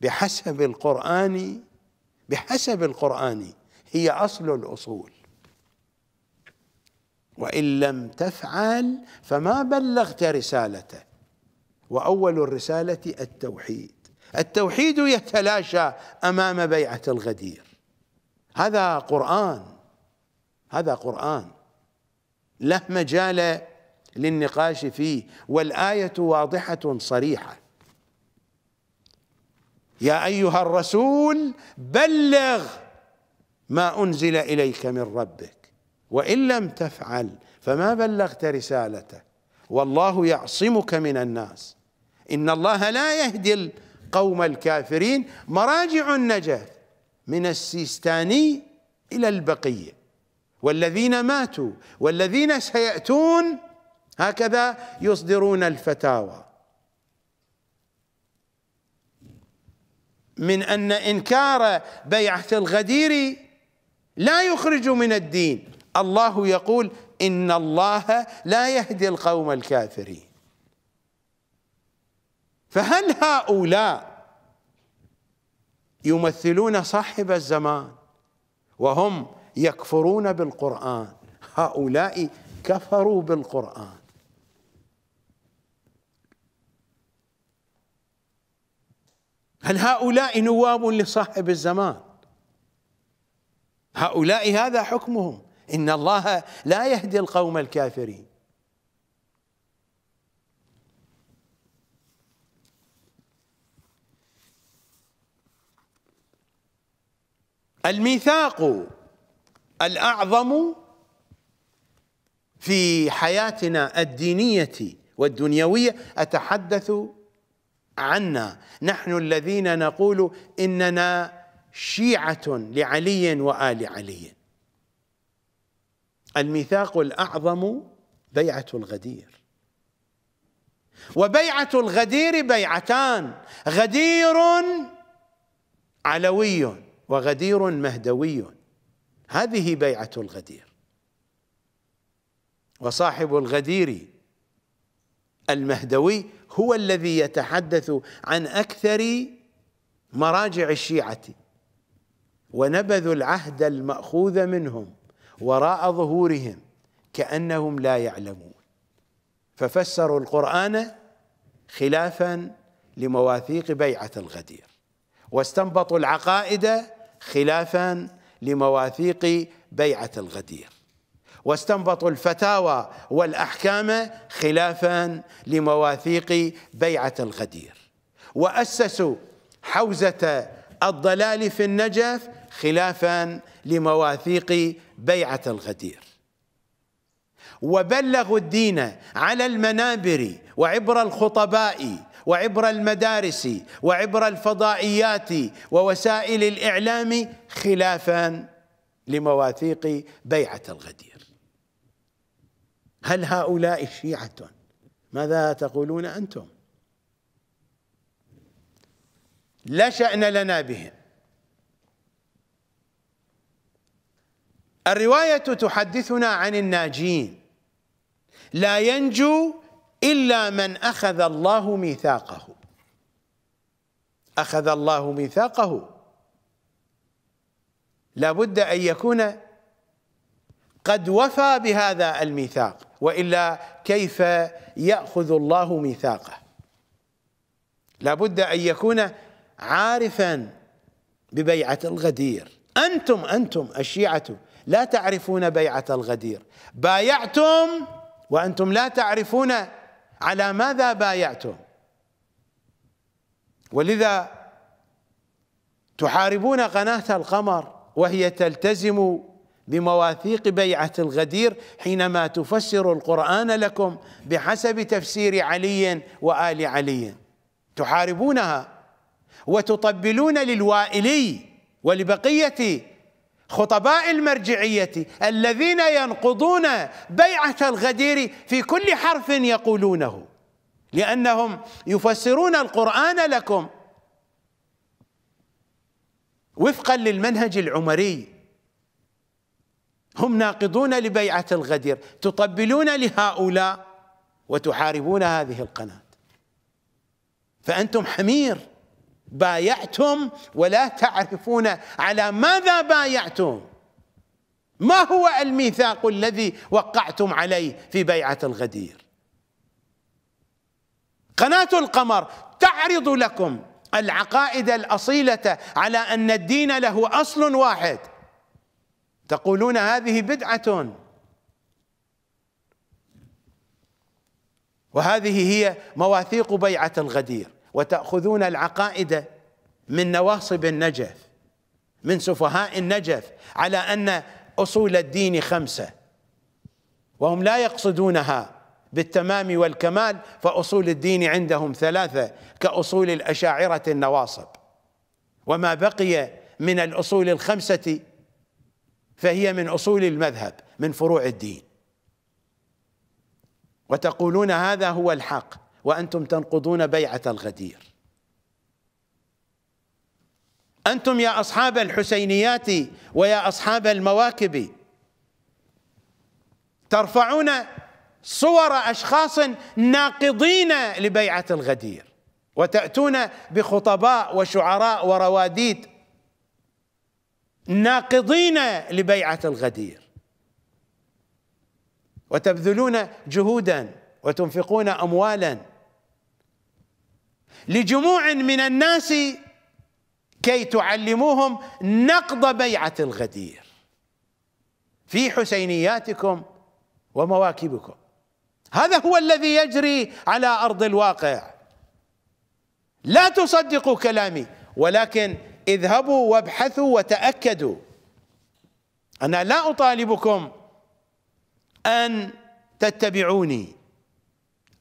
بحسب القرآن بحسب القرآن هي أصل الأصول وإن لم تفعل فما بلغت رسالته وأول الرسالة التوحيد التوحيد يتلاشى أمام بيعة الغدير هذا قرآن هذا قرآن له مجال للنقاش فيه والآية واضحة صريحة يا أيها الرسول بلغ ما أنزل إليك من ربك وإن لم تفعل فما بلغت رسالته والله يعصمك من الناس إن الله لا يهدي قوم الكافرين مراجع النجف من السيستاني إلى البقية والذين ماتوا والذين سيأتون هكذا يصدرون الفتاوى من أن إنكار بيعة الغدير لا يخرج من الدين الله يقول إن الله لا يهدي القوم الكافرين فهل هؤلاء يمثلون صاحب الزمان وهم يكفرون بالقرآن هؤلاء كفروا بالقرآن هل هؤلاء نواب لصاحب الزمان هؤلاء هذا حكمهم إن الله لا يهدي القوم الكافرين الميثاق الأعظم في حياتنا الدينية والدنيوية أتحدث عنا نحن الذين نقول إننا شيعة لعلي وآل علي الميثاق الأعظم بيعة الغدير وبيعة الغدير بيعتان غدير علوي وغدير مهدوي هذه بيعة الغدير وصاحب الغدير المهدوي هو الذي يتحدث عن أكثر مراجع الشيعة ونبذوا العهد المأخوذ منهم وراء ظهورهم كأنهم لا يعلمون ففسروا القرآن خلافا لمواثيق بيعة الغدير واستنبطوا العقائد خلافا لمواثيق بيعة الغدير واستنبطوا الفتاوى والأحكام خلافا لمواثيق بيعة الغدير وأسسوا حوزة الضلال في النجف خلافا لمواثيق بيعة الغدير وبلغوا الدين على المنابر وعبر الخطباء وعبر المدارس وعبر الفضائيات ووسائل الإعلام خلافا لمواثيق بيعة الغدير هل هؤلاء شيعة ماذا تقولون أنتم لا شأن لنا بهم الرواية تحدثنا عن الناجين لا ينجو إلا من أخذ الله ميثاقه أخذ الله ميثاقه لابد أن يكون قد وفى بهذا الميثاق وإلا كيف يأخذ الله ميثاقه لابد أن يكون عارفا ببيعة الغدير أنتم أنتم الشيعة لا تعرفون بيعة الغدير بايعتم وأنتم لا تعرفون على ماذا بايعتم ولذا تحاربون قناة القمر وهي تلتزم بمواثيق بيعة الغدير حينما تفسر القرآن لكم بحسب تفسير علي وآل علي تحاربونها وتطبلون للوائلي ولبقية خطباء المرجعية الذين ينقضون بيعة الغدير في كل حرف يقولونه لأنهم يفسرون القرآن لكم وفقا للمنهج العمري هم ناقضون لبيعة الغدير تطبلون لهؤلاء وتحاربون هذه القناة فأنتم حمير بايعتم ولا تعرفون على ماذا بايعتم ما هو الميثاق الذي وقعتم عليه في بيعة الغدير قناة القمر تعرض لكم العقائد الأصيلة على أن الدين له أصل واحد تقولون هذه بدعة وهذه هي مواثيق بيعة الغدير وتأخذون العقائد من نواصب النجف من سفهاء النجف على أن أصول الدين خمسة وهم لا يقصدونها بالتمام والكمال فأصول الدين عندهم ثلاثة كأصول الأشاعرة النواصب وما بقي من الأصول الخمسة فهي من أصول المذهب من فروع الدين وتقولون هذا هو الحق وأنتم تنقضون بيعة الغدير أنتم يا أصحاب الحسينيات ويا أصحاب المواكب ترفعون صور أشخاص ناقضين لبيعة الغدير وتأتون بخطباء وشعراء ورواديد ناقضين لبيعة الغدير وتبذلون جهودا وتنفقون أموالا لجموع من الناس كي تعلموهم نقض بيعة الغدير في حسينياتكم ومواكبكم هذا هو الذي يجري على أرض الواقع لا تصدقوا كلامي ولكن اذهبوا وابحثوا وتأكدوا أنا لا أطالبكم أن تتبعوني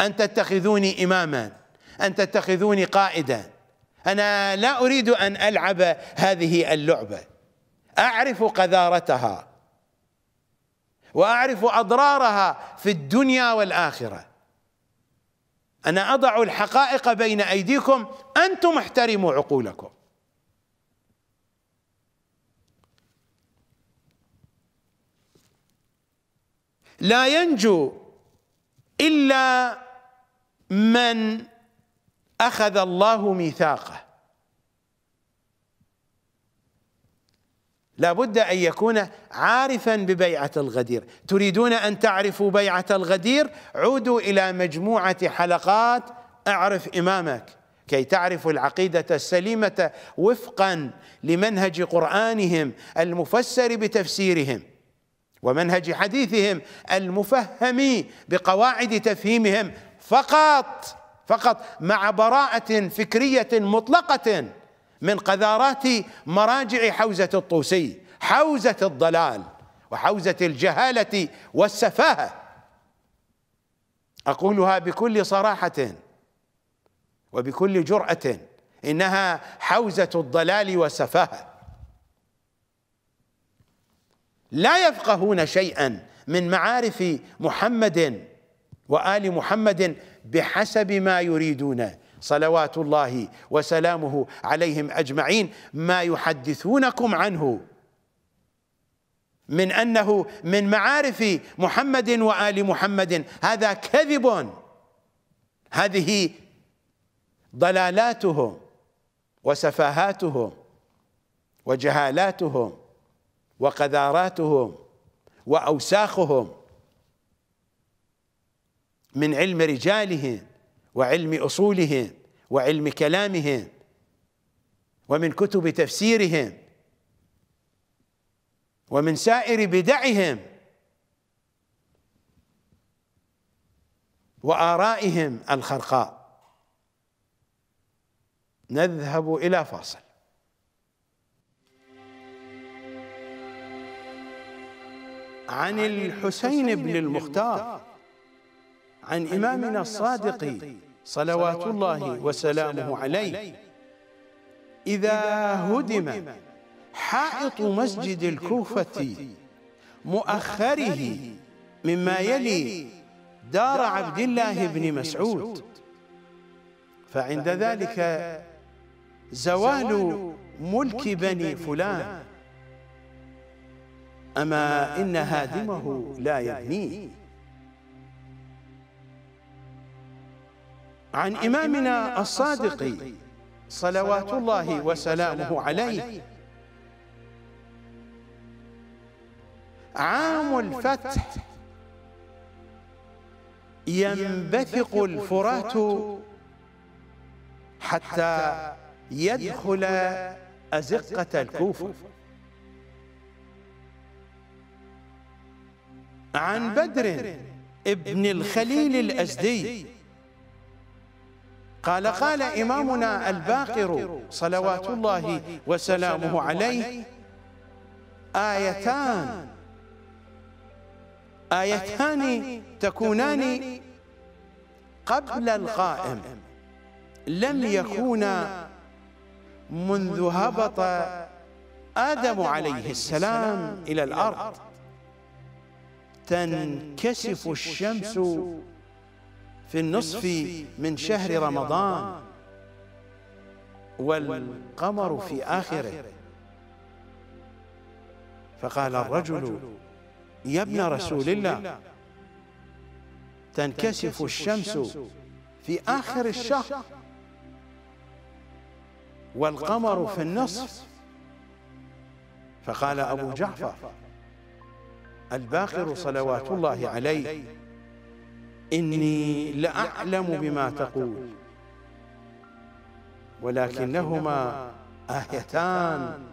أن تتخذوني إماماً أن تتخذوني قائدا أنا لا أريد أن ألعب هذه اللعبة أعرف قذارتها وأعرف أضرارها في الدنيا والآخرة أنا أضع الحقائق بين أيديكم أنتم احترموا عقولكم لا ينجو إلا من أخذ الله ميثاقه لا بد أن يكون عارفا ببيعة الغدير تريدون أن تعرفوا بيعة الغدير عودوا إلى مجموعة حلقات أعرف إمامك كي تعرفوا العقيدة السليمة وفقا لمنهج قرآنهم المفسر بتفسيرهم ومنهج حديثهم المفهم بقواعد تفهيمهم فقط فقط مع براءة فكرية مطلقة من قذارات مراجع حوزة الطوسي حوزة الضلال وحوزة الجهالة والسفاهة أقولها بكل صراحة وبكل جرأة إنها حوزة الضلال والسفاهة لا يفقهون شيئا من معارف محمد وآل محمد بحسب ما يريدون صلوات الله وسلامه عليهم اجمعين ما يحدثونكم عنه من انه من معارف محمد وال محمد هذا كذب هذه ضلالاتهم وسفاهاتهم وجهالاتهم وقذاراتهم واوساخهم من علم رجالهم وعلم أصولهم وعلم كلامهم ومن كتب تفسيرهم ومن سائر بدعهم وآرائهم الخرقاء نذهب إلى فاصل عن الحسين بن المختار عن إمامنا الصادق صلوات الله وسلامه عليه إذا هدم حائط مسجد الكوفة مؤخره مما يلي دار عبد الله بن مسعود فعند ذلك زوال ملك بني فلان أما إن هادمه لا يبنيه عن إمامنا الصادق صلوات الله وسلامه عليه عام الفتح ينبثق الفرات حتى يدخل أزقة الكوفة عن بدر ابن الخليل الأزدي قال قال إمامنا الباقر صلوات الله وسلامه عليه آيتان آيتان تكونان قبل القائم لم يكونا منذ هبط آدم عليه السلام إلى الأرض تنكسف الشمس في النصف من شهر رمضان والقمر في آخره فقال الرجل يا ابن رسول الله تنكسف الشمس في آخر الشهر والقمر في النصف فقال أبو جعفر الباقر صلوات الله عليه إني لأعلم بما تقول ولكنهما آيتان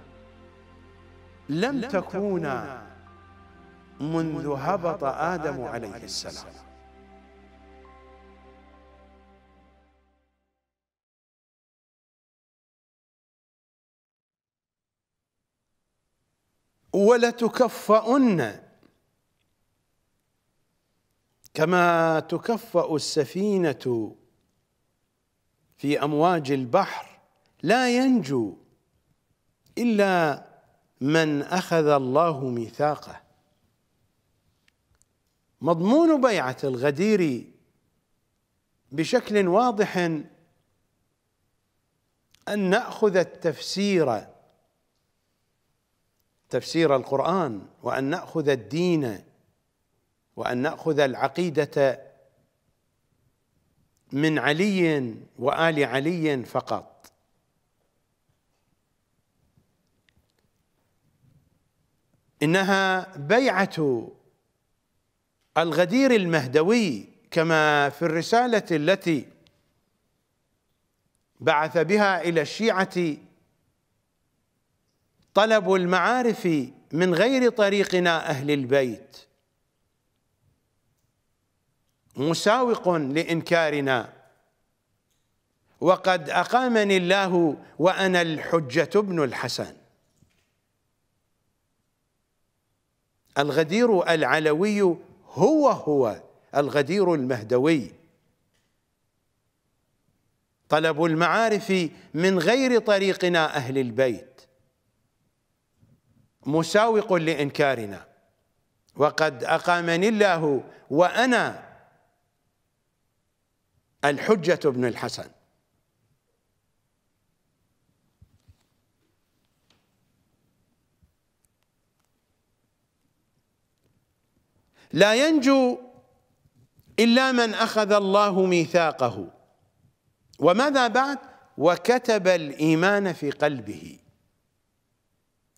لم تكونا منذ هبط آدم عليه السلام ولتكفؤن كما تكفأ السفينة في أمواج البحر لا ينجو إلا من أخذ الله ميثاقه مضمون بيعة الغدير بشكل واضح أن نأخذ التفسير تفسير القرآن وأن نأخذ الدين وأن نأخذ العقيدة من علي وآل علي فقط إنها بيعة الغدير المهدوي كما في الرسالة التي بعث بها إلى الشيعة طلب المعارف من غير طريقنا أهل البيت مساوق لإنكارنا وقد أقامني الله وأنا الحجة ابن الحسن الغدير العلوي هو هو الغدير المهدوي طلب المعارف من غير طريقنا أهل البيت مساوق لإنكارنا وقد أقامني الله وأنا الحجة بن الحسن لا ينجو إلا من أخذ الله ميثاقه وماذا بعد وكتب الإيمان في قلبه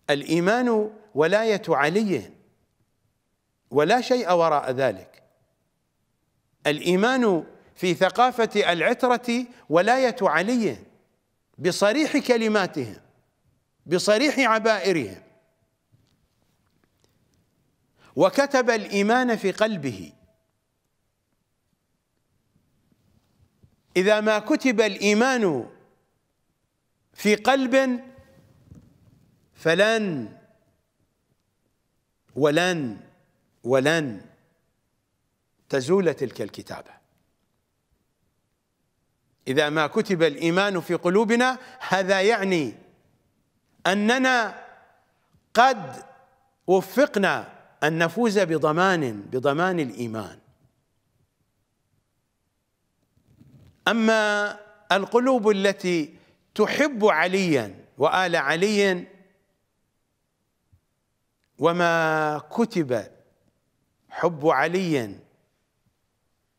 الإيمان ولاية علي ولا شيء وراء ذلك الإيمان في ثقافة العترة ولاية علي بصريح كلماتهم بصريح عبائرهم وكتب الإيمان في قلبه إذا ما كتب الإيمان في قلب فلن ولن ولن تزول تلك الكتابه إذا ما كتب الإيمان في قلوبنا هذا يعني أننا قد وفقنا أن نفوز بضمان بضمان الإيمان أما القلوب التي تحب عليا وآل علي وما كتب حب علي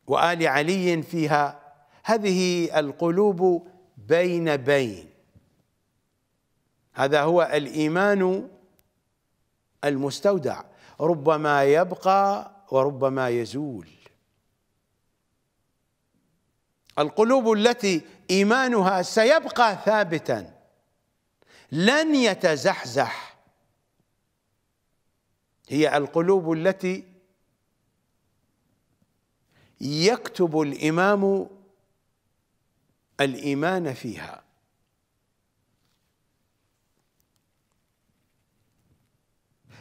وآل علي فيها هذه القلوب بين بين هذا هو الإيمان المستودع ربما يبقى وربما يزول القلوب التي إيمانها سيبقى ثابتا لن يتزحزح هي القلوب التي يكتب الإمام الإيمان فيها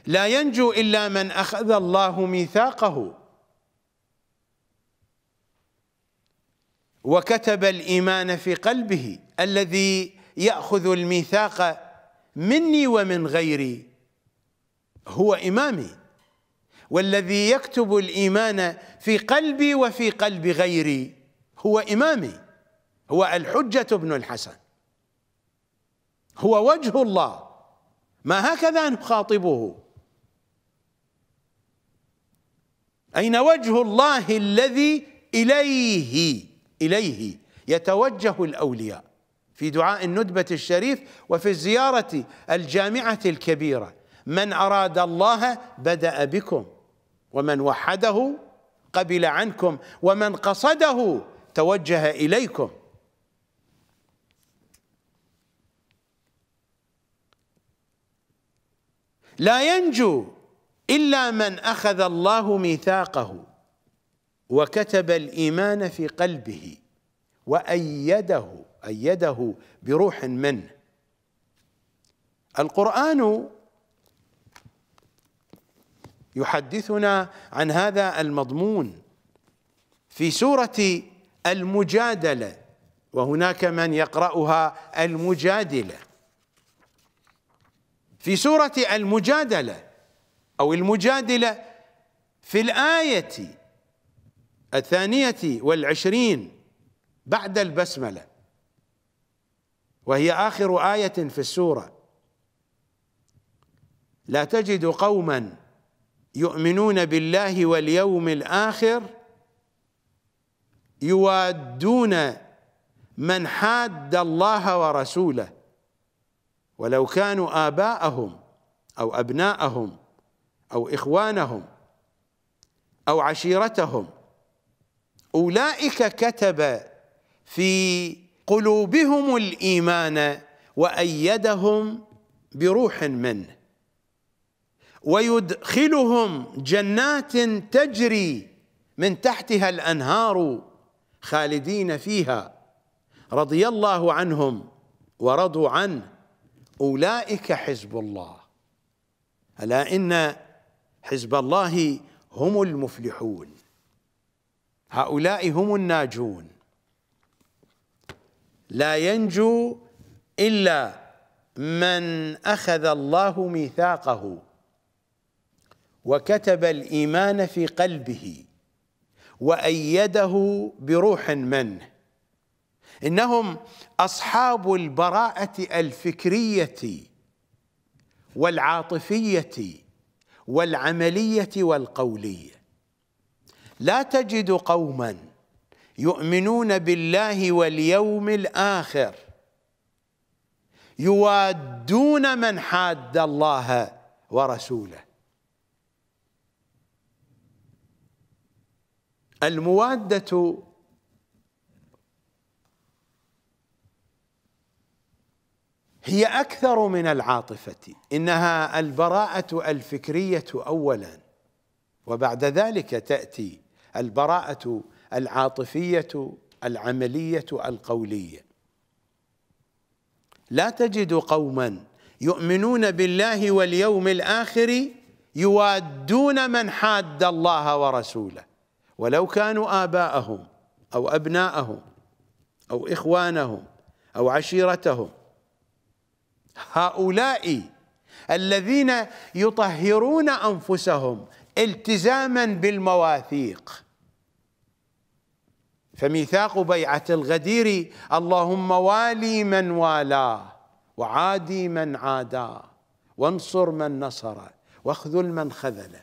لا ينجو إلا من أخذ الله ميثاقه وكتب الإيمان في قلبه الذي يأخذ الميثاق مني ومن غيري هو إمامي والذي يكتب الإيمان في قلبي وفي قلب غيري هو إمامي هو الحجة بن الحسن هو وجه الله ما هكذا نخاطبه أين وجه الله الذي إليه إليه يتوجه الأولياء في دعاء الندبة الشريف وفي الزيارة الجامعة الكبيرة من أراد الله بدأ بكم ومن وحده قبل عنكم ومن قصده توجه إليكم لا ينجو إلا من أخذ الله ميثاقه وكتب الإيمان في قلبه وأيده أيده بروح منه القرآن يحدثنا عن هذا المضمون في سورة المجادلة وهناك من يقرأها المجادلة في سورة المجادلة أو المجادلة في الآية الثانية والعشرين بعد البسملة وهي آخر آية في السورة لا تجد قوما يؤمنون بالله واليوم الآخر يوادون من حاد الله ورسوله ولو كانوا آباءهم أو أبناءهم أو إخوانهم أو عشيرتهم أولئك كتب في قلوبهم الإيمان وأيدهم بروح منه ويدخلهم جنات تجري من تحتها الأنهار خالدين فيها رضي الله عنهم ورضوا عنه أولئك حزب الله ألا إن حزب الله هم المفلحون هؤلاء هم الناجون لا ينجو إلا من أخذ الله ميثاقه وكتب الإيمان في قلبه وأيده بروح منه إنهم أصحاب البراءة الفكرية والعاطفية والعملية والقولية لا تجد قوما يؤمنون بالله واليوم الآخر يوادون من حاد الله ورسوله المواده هي اكثر من العاطفه انها البراءه الفكريه اولا وبعد ذلك تاتي البراءه العاطفيه العمليه القوليه لا تجد قوما يؤمنون بالله واليوم الاخر يوادون من حاد الله ورسوله ولو كانوا اباءهم او ابناءهم او اخوانهم او عشيرتهم هؤلاء الذين يطهرون انفسهم التزاما بالمواثيق فميثاق بيعه الغدير اللهم والي من والاه وعادي من عاداه وانصر من نصره واخذل من خذله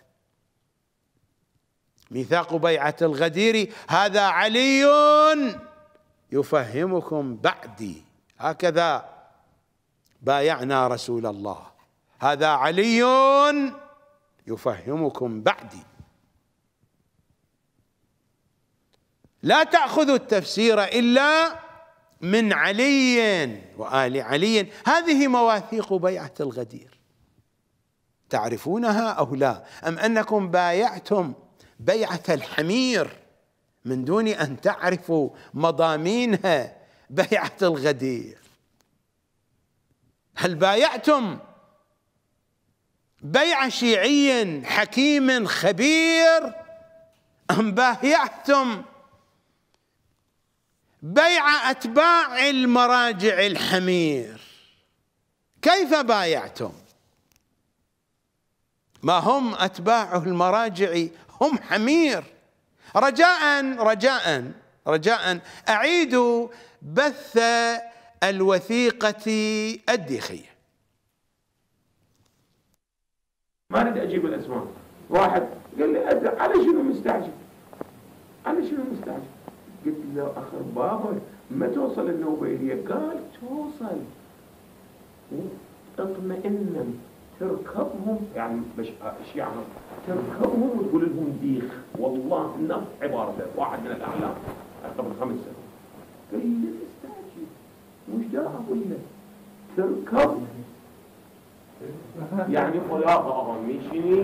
ميثاق بيعه الغدير هذا علي يفهمكم بعدي هكذا بايعنا رسول الله هذا علي يفهمكم بعدي لا تأخذوا التفسير إلا من علي وآل علي هذه مواثيق بيعة الغدير تعرفونها أو لا أم أنكم بايعتم بيعة الحمير من دون أن تعرفوا مضامينها بيعة الغدير هل بايعتم بيع شيعي حكيم خبير أم بايعتم بيع أتباع المراجع الحمير كيف بايعتم ما هم أتباع المراجع هم حمير رجاء رجاء رجاء أعيدوا بث الوثيقة الديخية ما اريد اجيب الاسماء واحد قال لي على شنو مستعجل على شنو مستعجل قلت له اخر بابا ما توصل النوبة إلي قال توصل اطمئنا تركبهم يعني مش يعني تركبهم وتقول لهم ديخ والله نفس عبارته واحد من الاعلام قبل خمس سنوات قال لي مش ده ولا تركب يعني خلاق آقا میشینی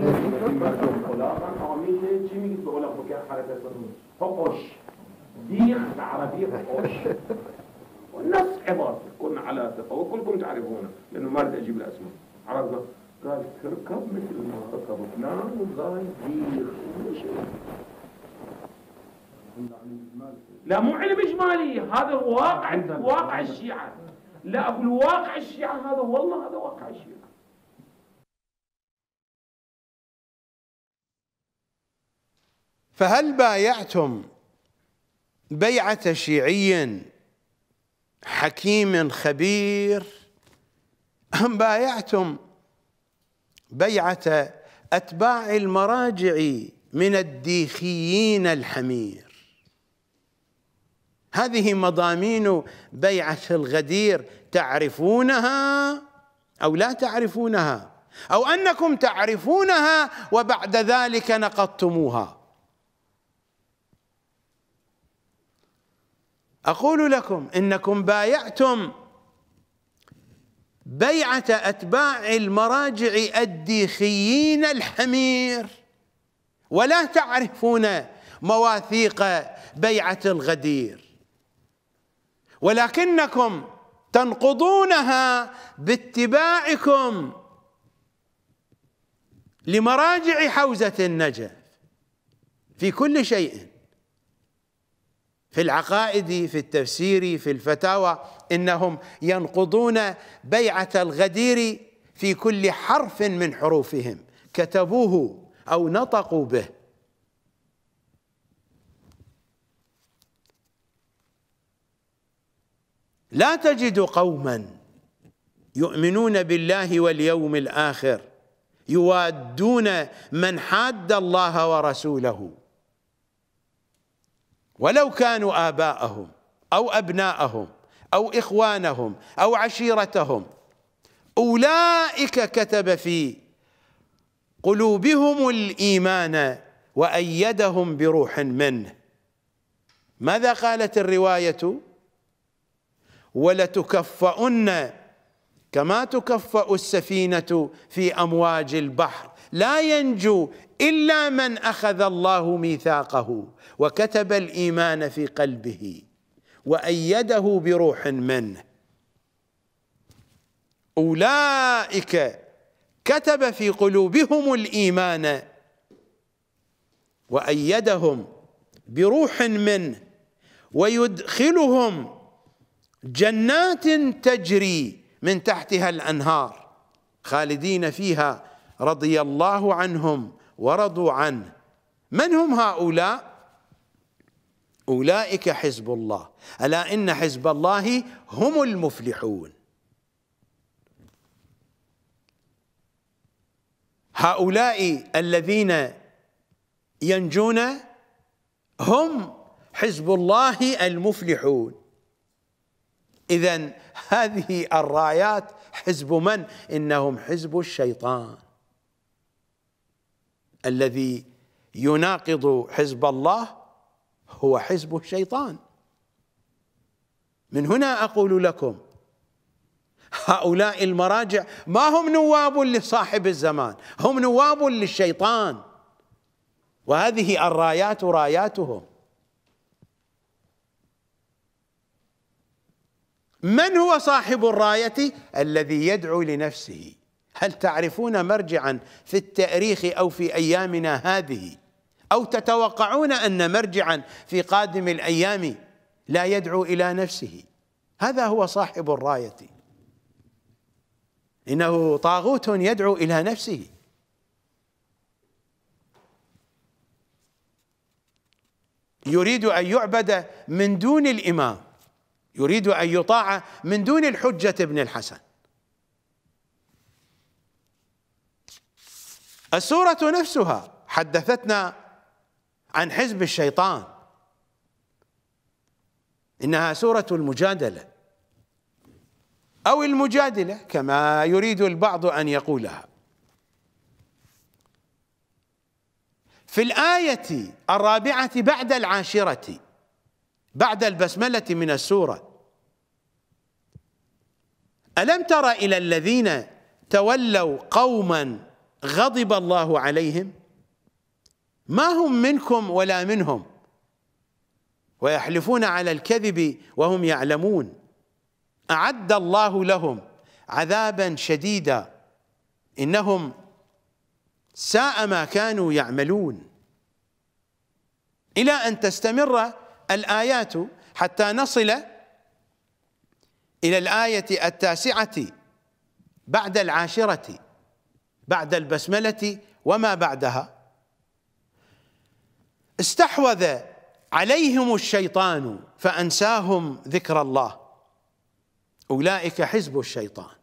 مردم خلاقا آقا میشینی چی میگید حركه خلاق بکن حرکت کنید حقش ديخ بالعربية حقش والنفس عبارة كنا على ثقة وكلكم تعرفونه لأنه ما بدي أجيب الأسماء عرفت قال تركب مثل ما ركب فلان وقال ديخ وشيء لا مو علم اجمالي هذا واقع واقع الشيعه لا اقول واقع الشيعه هذا والله هذا واقع الشيعه فهل بايعتم بيعة شيعي حكيم خبير أم بايعتم بيعة أتباع المراجع من الديخيين الحمير هذه مضامين بيعة الغدير تعرفونها أو لا تعرفونها أو أنكم تعرفونها وبعد ذلك نقضتموها أقول لكم إنكم بايعتم بيعة أتباع المراجع الديخيين الحمير ولا تعرفون مواثيق بيعة الغدير ولكنكم تنقضونها باتباعكم لمراجع حوزة النجف في كل شيء في العقائد في التفسير في الفتاوى إنهم ينقضون بيعة الغدير في كل حرف من حروفهم كتبوه أو نطقوا به لا تجد قوما يؤمنون بالله واليوم الآخر يوادون من حاد الله ورسوله ولو كانوا آباءهم أو أبناءهم أو إخوانهم أو عشيرتهم أولئك كتب في قلوبهم الإيمان وأيدهم بروح منه ماذا قالت الرواية؟ ولتكفؤن كما تكفأ السفينة في أمواج البحر لا ينجو إلا من أخذ الله ميثاقه وكتب الإيمان في قلبه وأيده بروح منه أولئك كتب في قلوبهم الإيمان وأيدهم بروح منه ويدخلهم جنات تجري من تحتها الانهار خالدين فيها رضي الله عنهم ورضوا عنه من هم هؤلاء اولئك حزب الله الا ان حزب الله هم المفلحون هؤلاء الذين ينجون هم حزب الله المفلحون إذا هذه الرايات حزب من؟ إنهم حزب الشيطان الذي يناقض حزب الله هو حزب الشيطان من هنا أقول لكم هؤلاء المراجع ما هم نواب لصاحب الزمان هم نواب للشيطان وهذه الرايات راياتهم من هو صاحب الراية الذي يدعو لنفسه هل تعرفون مرجعا في التاريخ أو في أيامنا هذه أو تتوقعون أن مرجعا في قادم الأيام لا يدعو إلى نفسه هذا هو صاحب الراية إنه طاغوت يدعو إلى نفسه يريد أن يعبد من دون الإمام يريد أن يطاع من دون الحجة ابن الحسن السورة نفسها حدثتنا عن حزب الشيطان إنها سورة المجادلة أو المجادلة كما يريد البعض أن يقولها في الآية الرابعة بعد العاشرة بعد البسملة من السورة ألم تر إلى الذين تولوا قوما غضب الله عليهم ما هم منكم ولا منهم ويحلفون على الكذب وهم يعلمون أعد الله لهم عذابا شديدا إنهم ساء ما كانوا يعملون إلى أن تستمر الآيات حتى نصل إلى الآية التاسعة بعد العاشرة بعد البسملة وما بعدها استحوذ عليهم الشيطان فأنساهم ذكر الله أولئك حزب الشيطان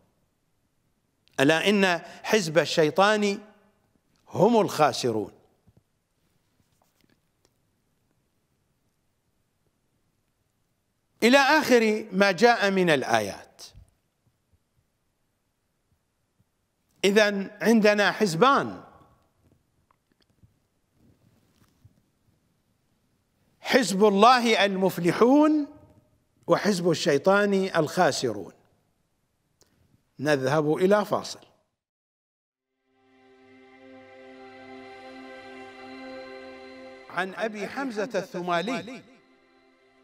ألا إن حزب الشيطان هم الخاسرون إلى آخر ما جاء من الآيات إذا عندنا حزبان حزب الله المفلحون وحزب الشيطان الخاسرون نذهب إلى فاصل عن أبي حمزة الثمالي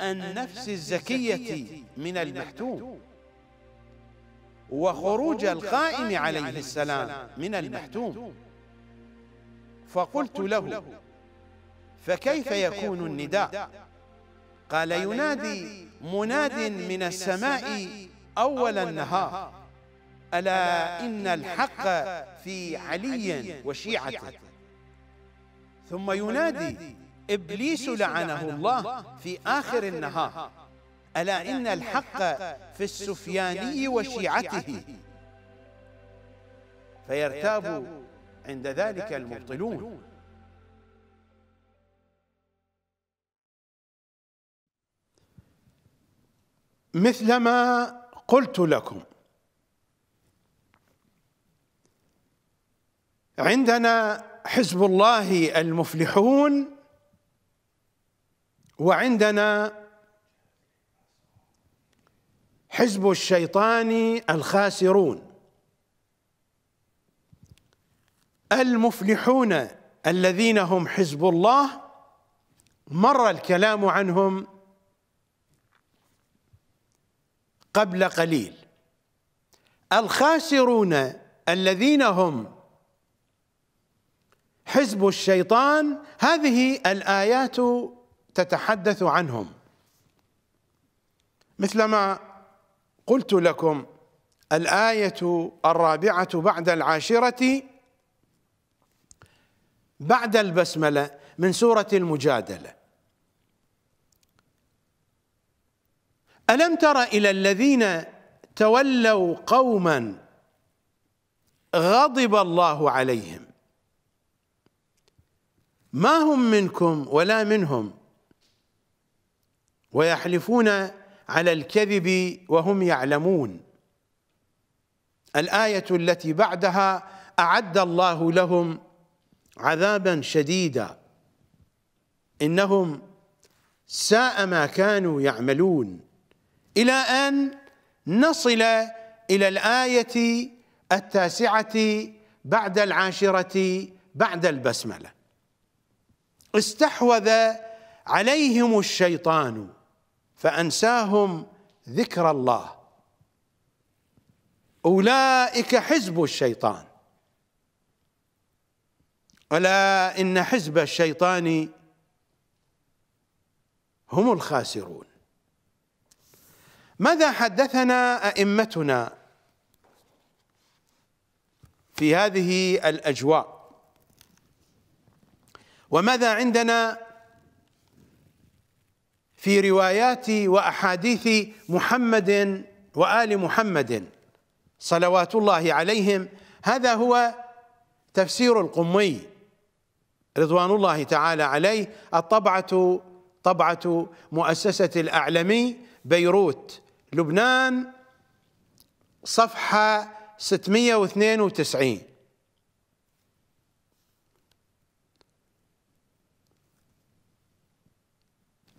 النفس الزكية من المحتوم وخروج القائم عليه السلام من المحتوم فقلت له فكيف يكون النداء قال ينادي مناد من السماء أول النهار ألا إن الحق في علي وشيعته ثم ينادي إبليس لعنه الله في آخر النهار ألا إن الحق في السفياني وشيعته فيرتاب عند ذلك المبطلون مثلما قلت لكم عندنا حزب الله المفلحون وعندنا حزب الشيطان الخاسرون المفلحون الذين هم حزب الله مر الكلام عنهم قبل قليل الخاسرون الذين هم حزب الشيطان هذه الآيات تتحدث عنهم مثلما قلت لكم الآية الرابعة بعد العاشرة بعد البسملة من سورة المجادلة ألم تر إلى الذين تولوا قوما غضب الله عليهم ما هم منكم ولا منهم ويحلفون على الكذب وهم يعلمون الآية التي بعدها أعد الله لهم عذابا شديدا إنهم ساء ما كانوا يعملون إلى أن نصل إلى الآية التاسعة بعد العاشرة بعد البسملة استحوذ عليهم الشيطان فانساهم ذكر الله اولئك حزب الشيطان الا ان حزب الشيطان هم الخاسرون ماذا حدثنا ائمتنا في هذه الاجواء وماذا عندنا في روايات واحاديث محمد وال محمد صلوات الله عليهم هذا هو تفسير القمي رضوان الله تعالى عليه الطبعه طبعه مؤسسه الاعلمي بيروت لبنان صفحه 692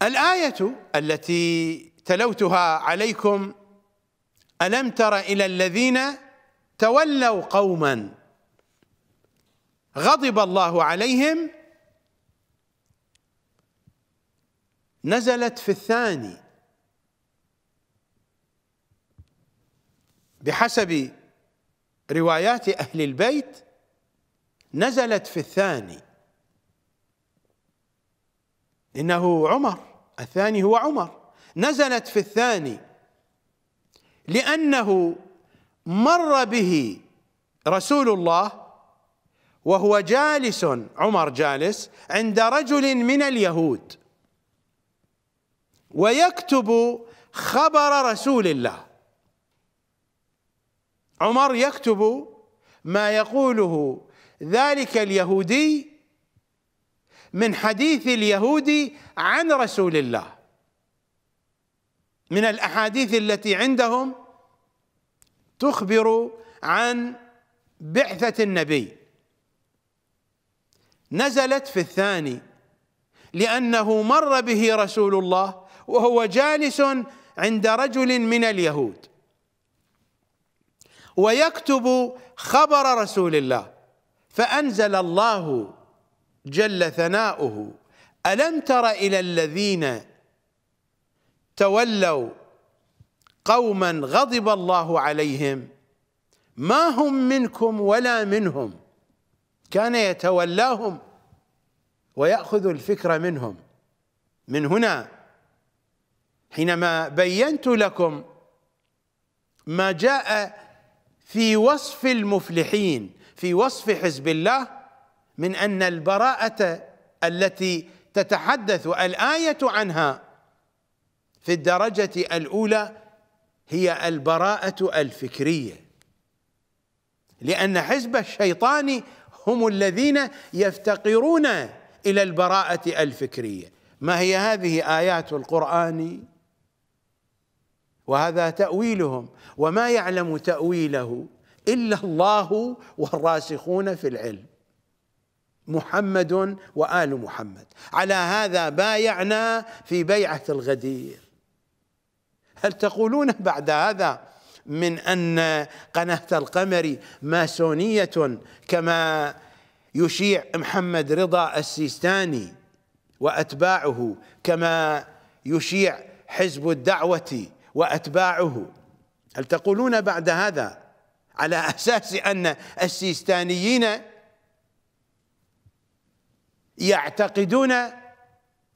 الآية التي تلوتها عليكم ألم تر إلى الذين تولوا قوما غضب الله عليهم نزلت في الثاني بحسب روايات أهل البيت نزلت في الثاني إنه عمر الثاني هو عمر نزلت في الثاني لأنه مر به رسول الله وهو جالس عمر جالس عند رجل من اليهود ويكتب خبر رسول الله عمر يكتب ما يقوله ذلك اليهودي من حديث اليهود عن رسول الله من الاحاديث التي عندهم تخبر عن بعثه النبي نزلت في الثاني لانه مر به رسول الله وهو جالس عند رجل من اليهود ويكتب خبر رسول الله فانزل الله جل ثناؤه ألم تر إلى الذين تولوا قوما غضب الله عليهم ما هم منكم ولا منهم كان يتولاهم ويأخذ الفكر منهم من هنا حينما بينت لكم ما جاء في وصف المفلحين في وصف حزب الله من أن البراءة التي تتحدث الآية عنها في الدرجة الأولى هي البراءة الفكرية لأن حزب الشيطان هم الذين يفتقرون إلى البراءة الفكرية ما هي هذه آيات القرآن وهذا تأويلهم وما يعلم تأويله إلا الله والراسخون في العلم محمد وآل محمد على هذا بايعنا في بيعة الغدير هل تقولون بعد هذا من أن قناة القمر ماسونية كما يشيع محمد رضا السيستاني وأتباعه كما يشيع حزب الدعوة وأتباعه هل تقولون بعد هذا على أساس أن السيستانيين يعتقدون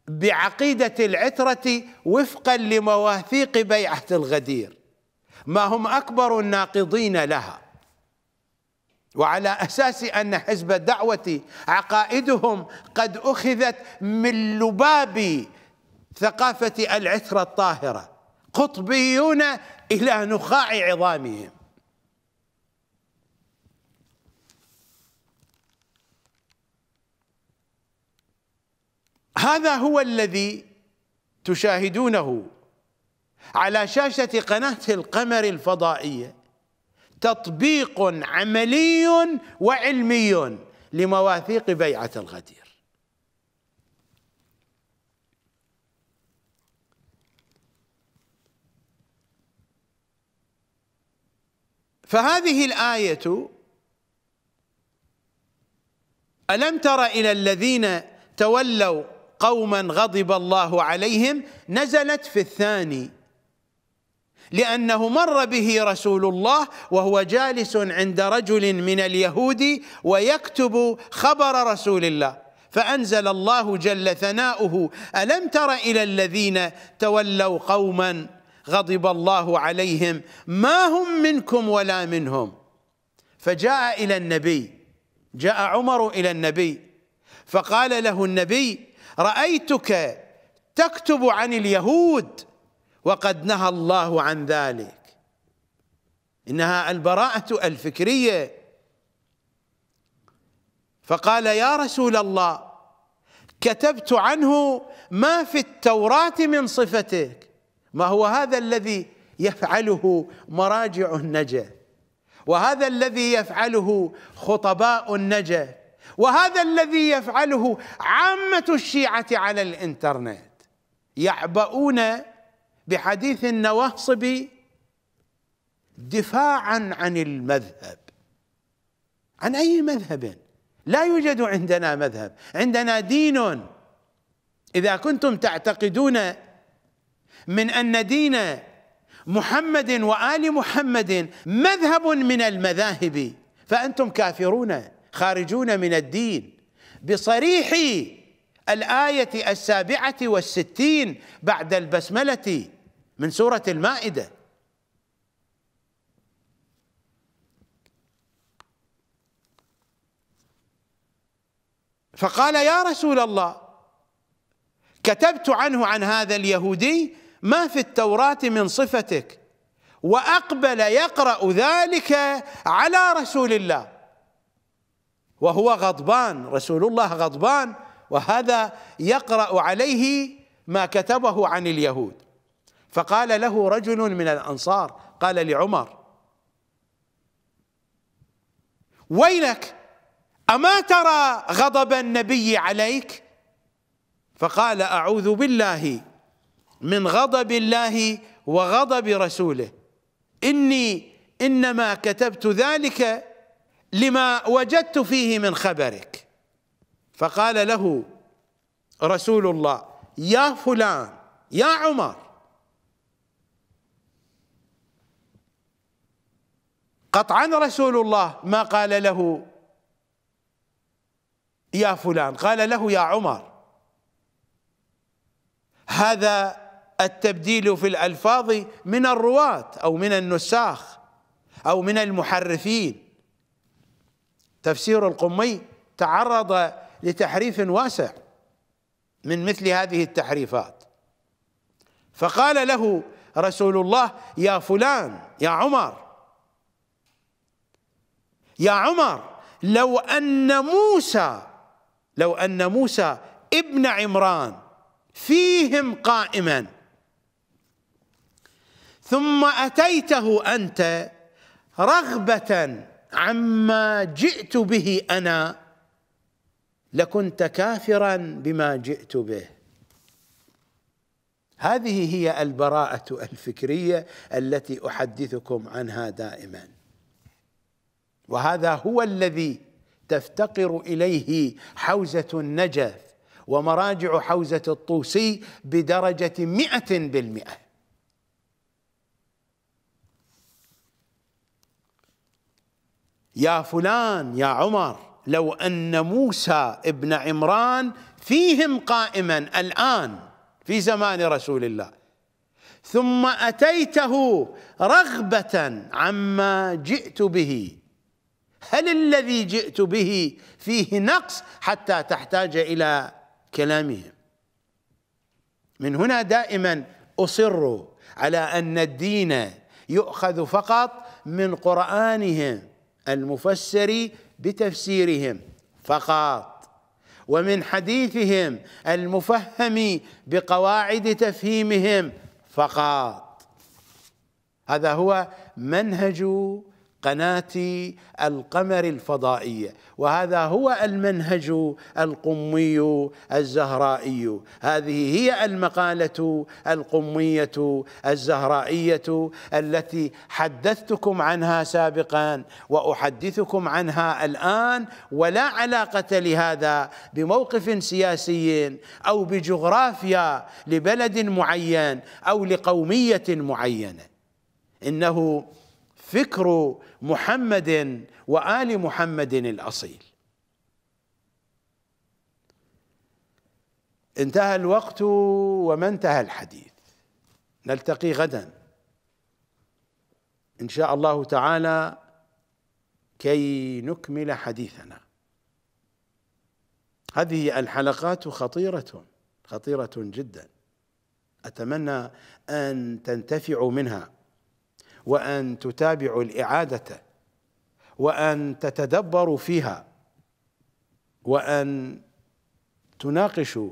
بعقيدة العترة وفقا لمواثيق بيعة الغدير ما هم أكبر الناقضين لها وعلى أساس أن حزب الدعوة عقائدهم قد أخذت من لباب ثقافة العترة الطاهرة قطبيون إلى نخاع عظامهم هذا هو الذي تشاهدونه على شاشة قناة القمر الفضائية تطبيق عملي وعلمي لمواثيق بيعة الغدير فهذه الآية ألم تر إلى الذين تولوا قوما غضب الله عليهم نزلت في الثاني لأنه مر به رسول الله وهو جالس عند رجل من اليهود ويكتب خبر رسول الله فأنزل الله جل ثناؤه ألم تر إلى الذين تولوا قوما غضب الله عليهم ما هم منكم ولا منهم فجاء إلى النبي جاء عمر إلى النبي فقال له النبي رأيتك تكتب عن اليهود وقد نهى الله عن ذلك إنها البراءة الفكرية فقال يا رسول الله كتبت عنه ما في التوراة من صفتك ما هو هذا الذي يفعله مراجع النجف وهذا الذي يفعله خطباء النجف وهذا الذي يفعله عامة الشيعة على الإنترنت يعبؤون بحديث النواصب دفاعا عن المذهب عن أي مذهب لا يوجد عندنا مذهب عندنا دين إذا كنتم تعتقدون من أن دين محمد وآل محمد مذهب من المذاهب فأنتم كافرون خارجون من الدين بصريح الآية السابعة والستين بعد البسملة من سورة المائدة فقال يا رسول الله كتبت عنه عن هذا اليهودي ما في التوراة من صفتك وأقبل يقرأ ذلك على رسول الله وهو غضبان رسول الله غضبان وهذا يقرأ عليه ما كتبه عن اليهود فقال له رجل من الأنصار قال لعمر وينك أما ترى غضب النبي عليك فقال أعوذ بالله من غضب الله وغضب رسوله إني إنما كتبت ذلك لما وجدت فيه من خبرك فقال له رسول الله يا فلان يا عمر قطعا رسول الله ما قال له يا فلان قال له يا عمر هذا التبديل في الألفاظ من الرواة أو من النساخ أو من المحرفين تفسير القمي تعرض لتحريف واسع من مثل هذه التحريفات فقال له رسول الله يا فلان يا عمر يا عمر لو ان موسى لو ان موسى ابن عمران فيهم قائما ثم اتيته انت رغبه عما جئت به انا لكنت كافرا بما جئت به هذه هي البراءه الفكريه التي احدثكم عنها دائما وهذا هو الذي تفتقر اليه حوزه النجف ومراجع حوزه الطوسي بدرجه مئه بالمئه يا فلان يا عمر لو أن موسى ابن عمران فيهم قائما الآن في زمان رسول الله ثم أتيته رغبة عما جئت به هل الذي جئت به فيه نقص حتى تحتاج إلى كلامهم من هنا دائما أصر على أن الدين يؤخذ فقط من قرآنهم المفسر بتفسيرهم فقط ومن حديثهم المفهم بقواعد تفهيمهم فقط هذا هو منهج قناة القمر الفضائية وهذا هو المنهج القمي الزهرائي هذه هي المقالة القمية الزهرائية التي حدثتكم عنها سابقا وأحدثكم عنها الآن ولا علاقة لهذا بموقف سياسي أو بجغرافيا لبلد معين أو لقومية معينة إنه فكر محمد وآل محمد الأصيل انتهى الوقت وما انتهى الحديث نلتقي غدا ان شاء الله تعالى كي نكمل حديثنا هذه الحلقات خطيره خطيره جدا اتمنى ان تنتفعوا منها وأن تتابعوا الإعادة وأن تتدبروا فيها وأن تناقشوا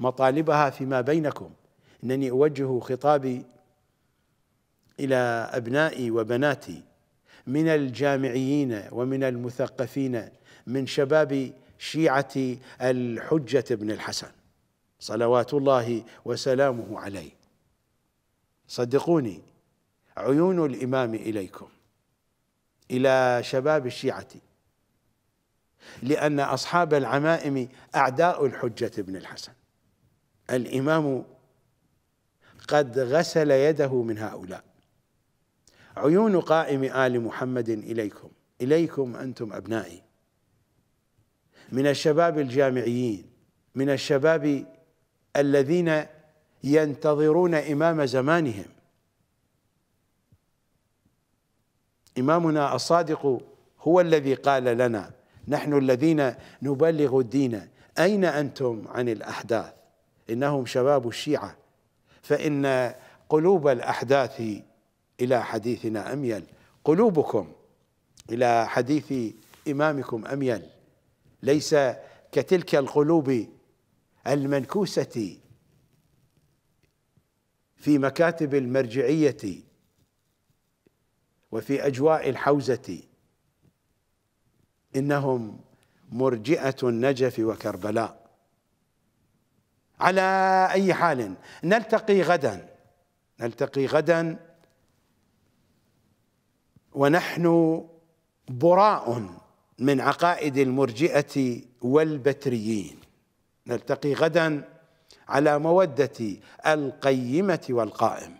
مطالبها فيما بينكم إنني أوجه خطابي إلى أبنائي وبناتي من الجامعيين ومن المثقفين من شباب شيعة الحجة بن الحسن صلوات الله وسلامه عليه صدقوني عيون الامام اليكم الى شباب الشيعه لان اصحاب العمائم اعداء الحجه بن الحسن الامام قد غسل يده من هؤلاء عيون قائم ال محمد اليكم اليكم انتم ابنائي من الشباب الجامعيين من الشباب الذين ينتظرون امام زمانهم إمامنا الصادق هو الذي قال لنا نحن الذين نبلغ الدين أين أنتم عن الأحداث إنهم شباب الشيعة فإن قلوب الأحداث إلى حديثنا أميل قلوبكم إلى حديث إمامكم أميل ليس كتلك القلوب المنكوسة في مكاتب المرجعية وفي أجواء الحوزة إنهم مرجئة النجف وكربلاء على أي حال نلتقي غدا نلتقي غدا ونحن براء من عقائد المرجئة والبتريين نلتقي غدا على مودة القيمة والقائم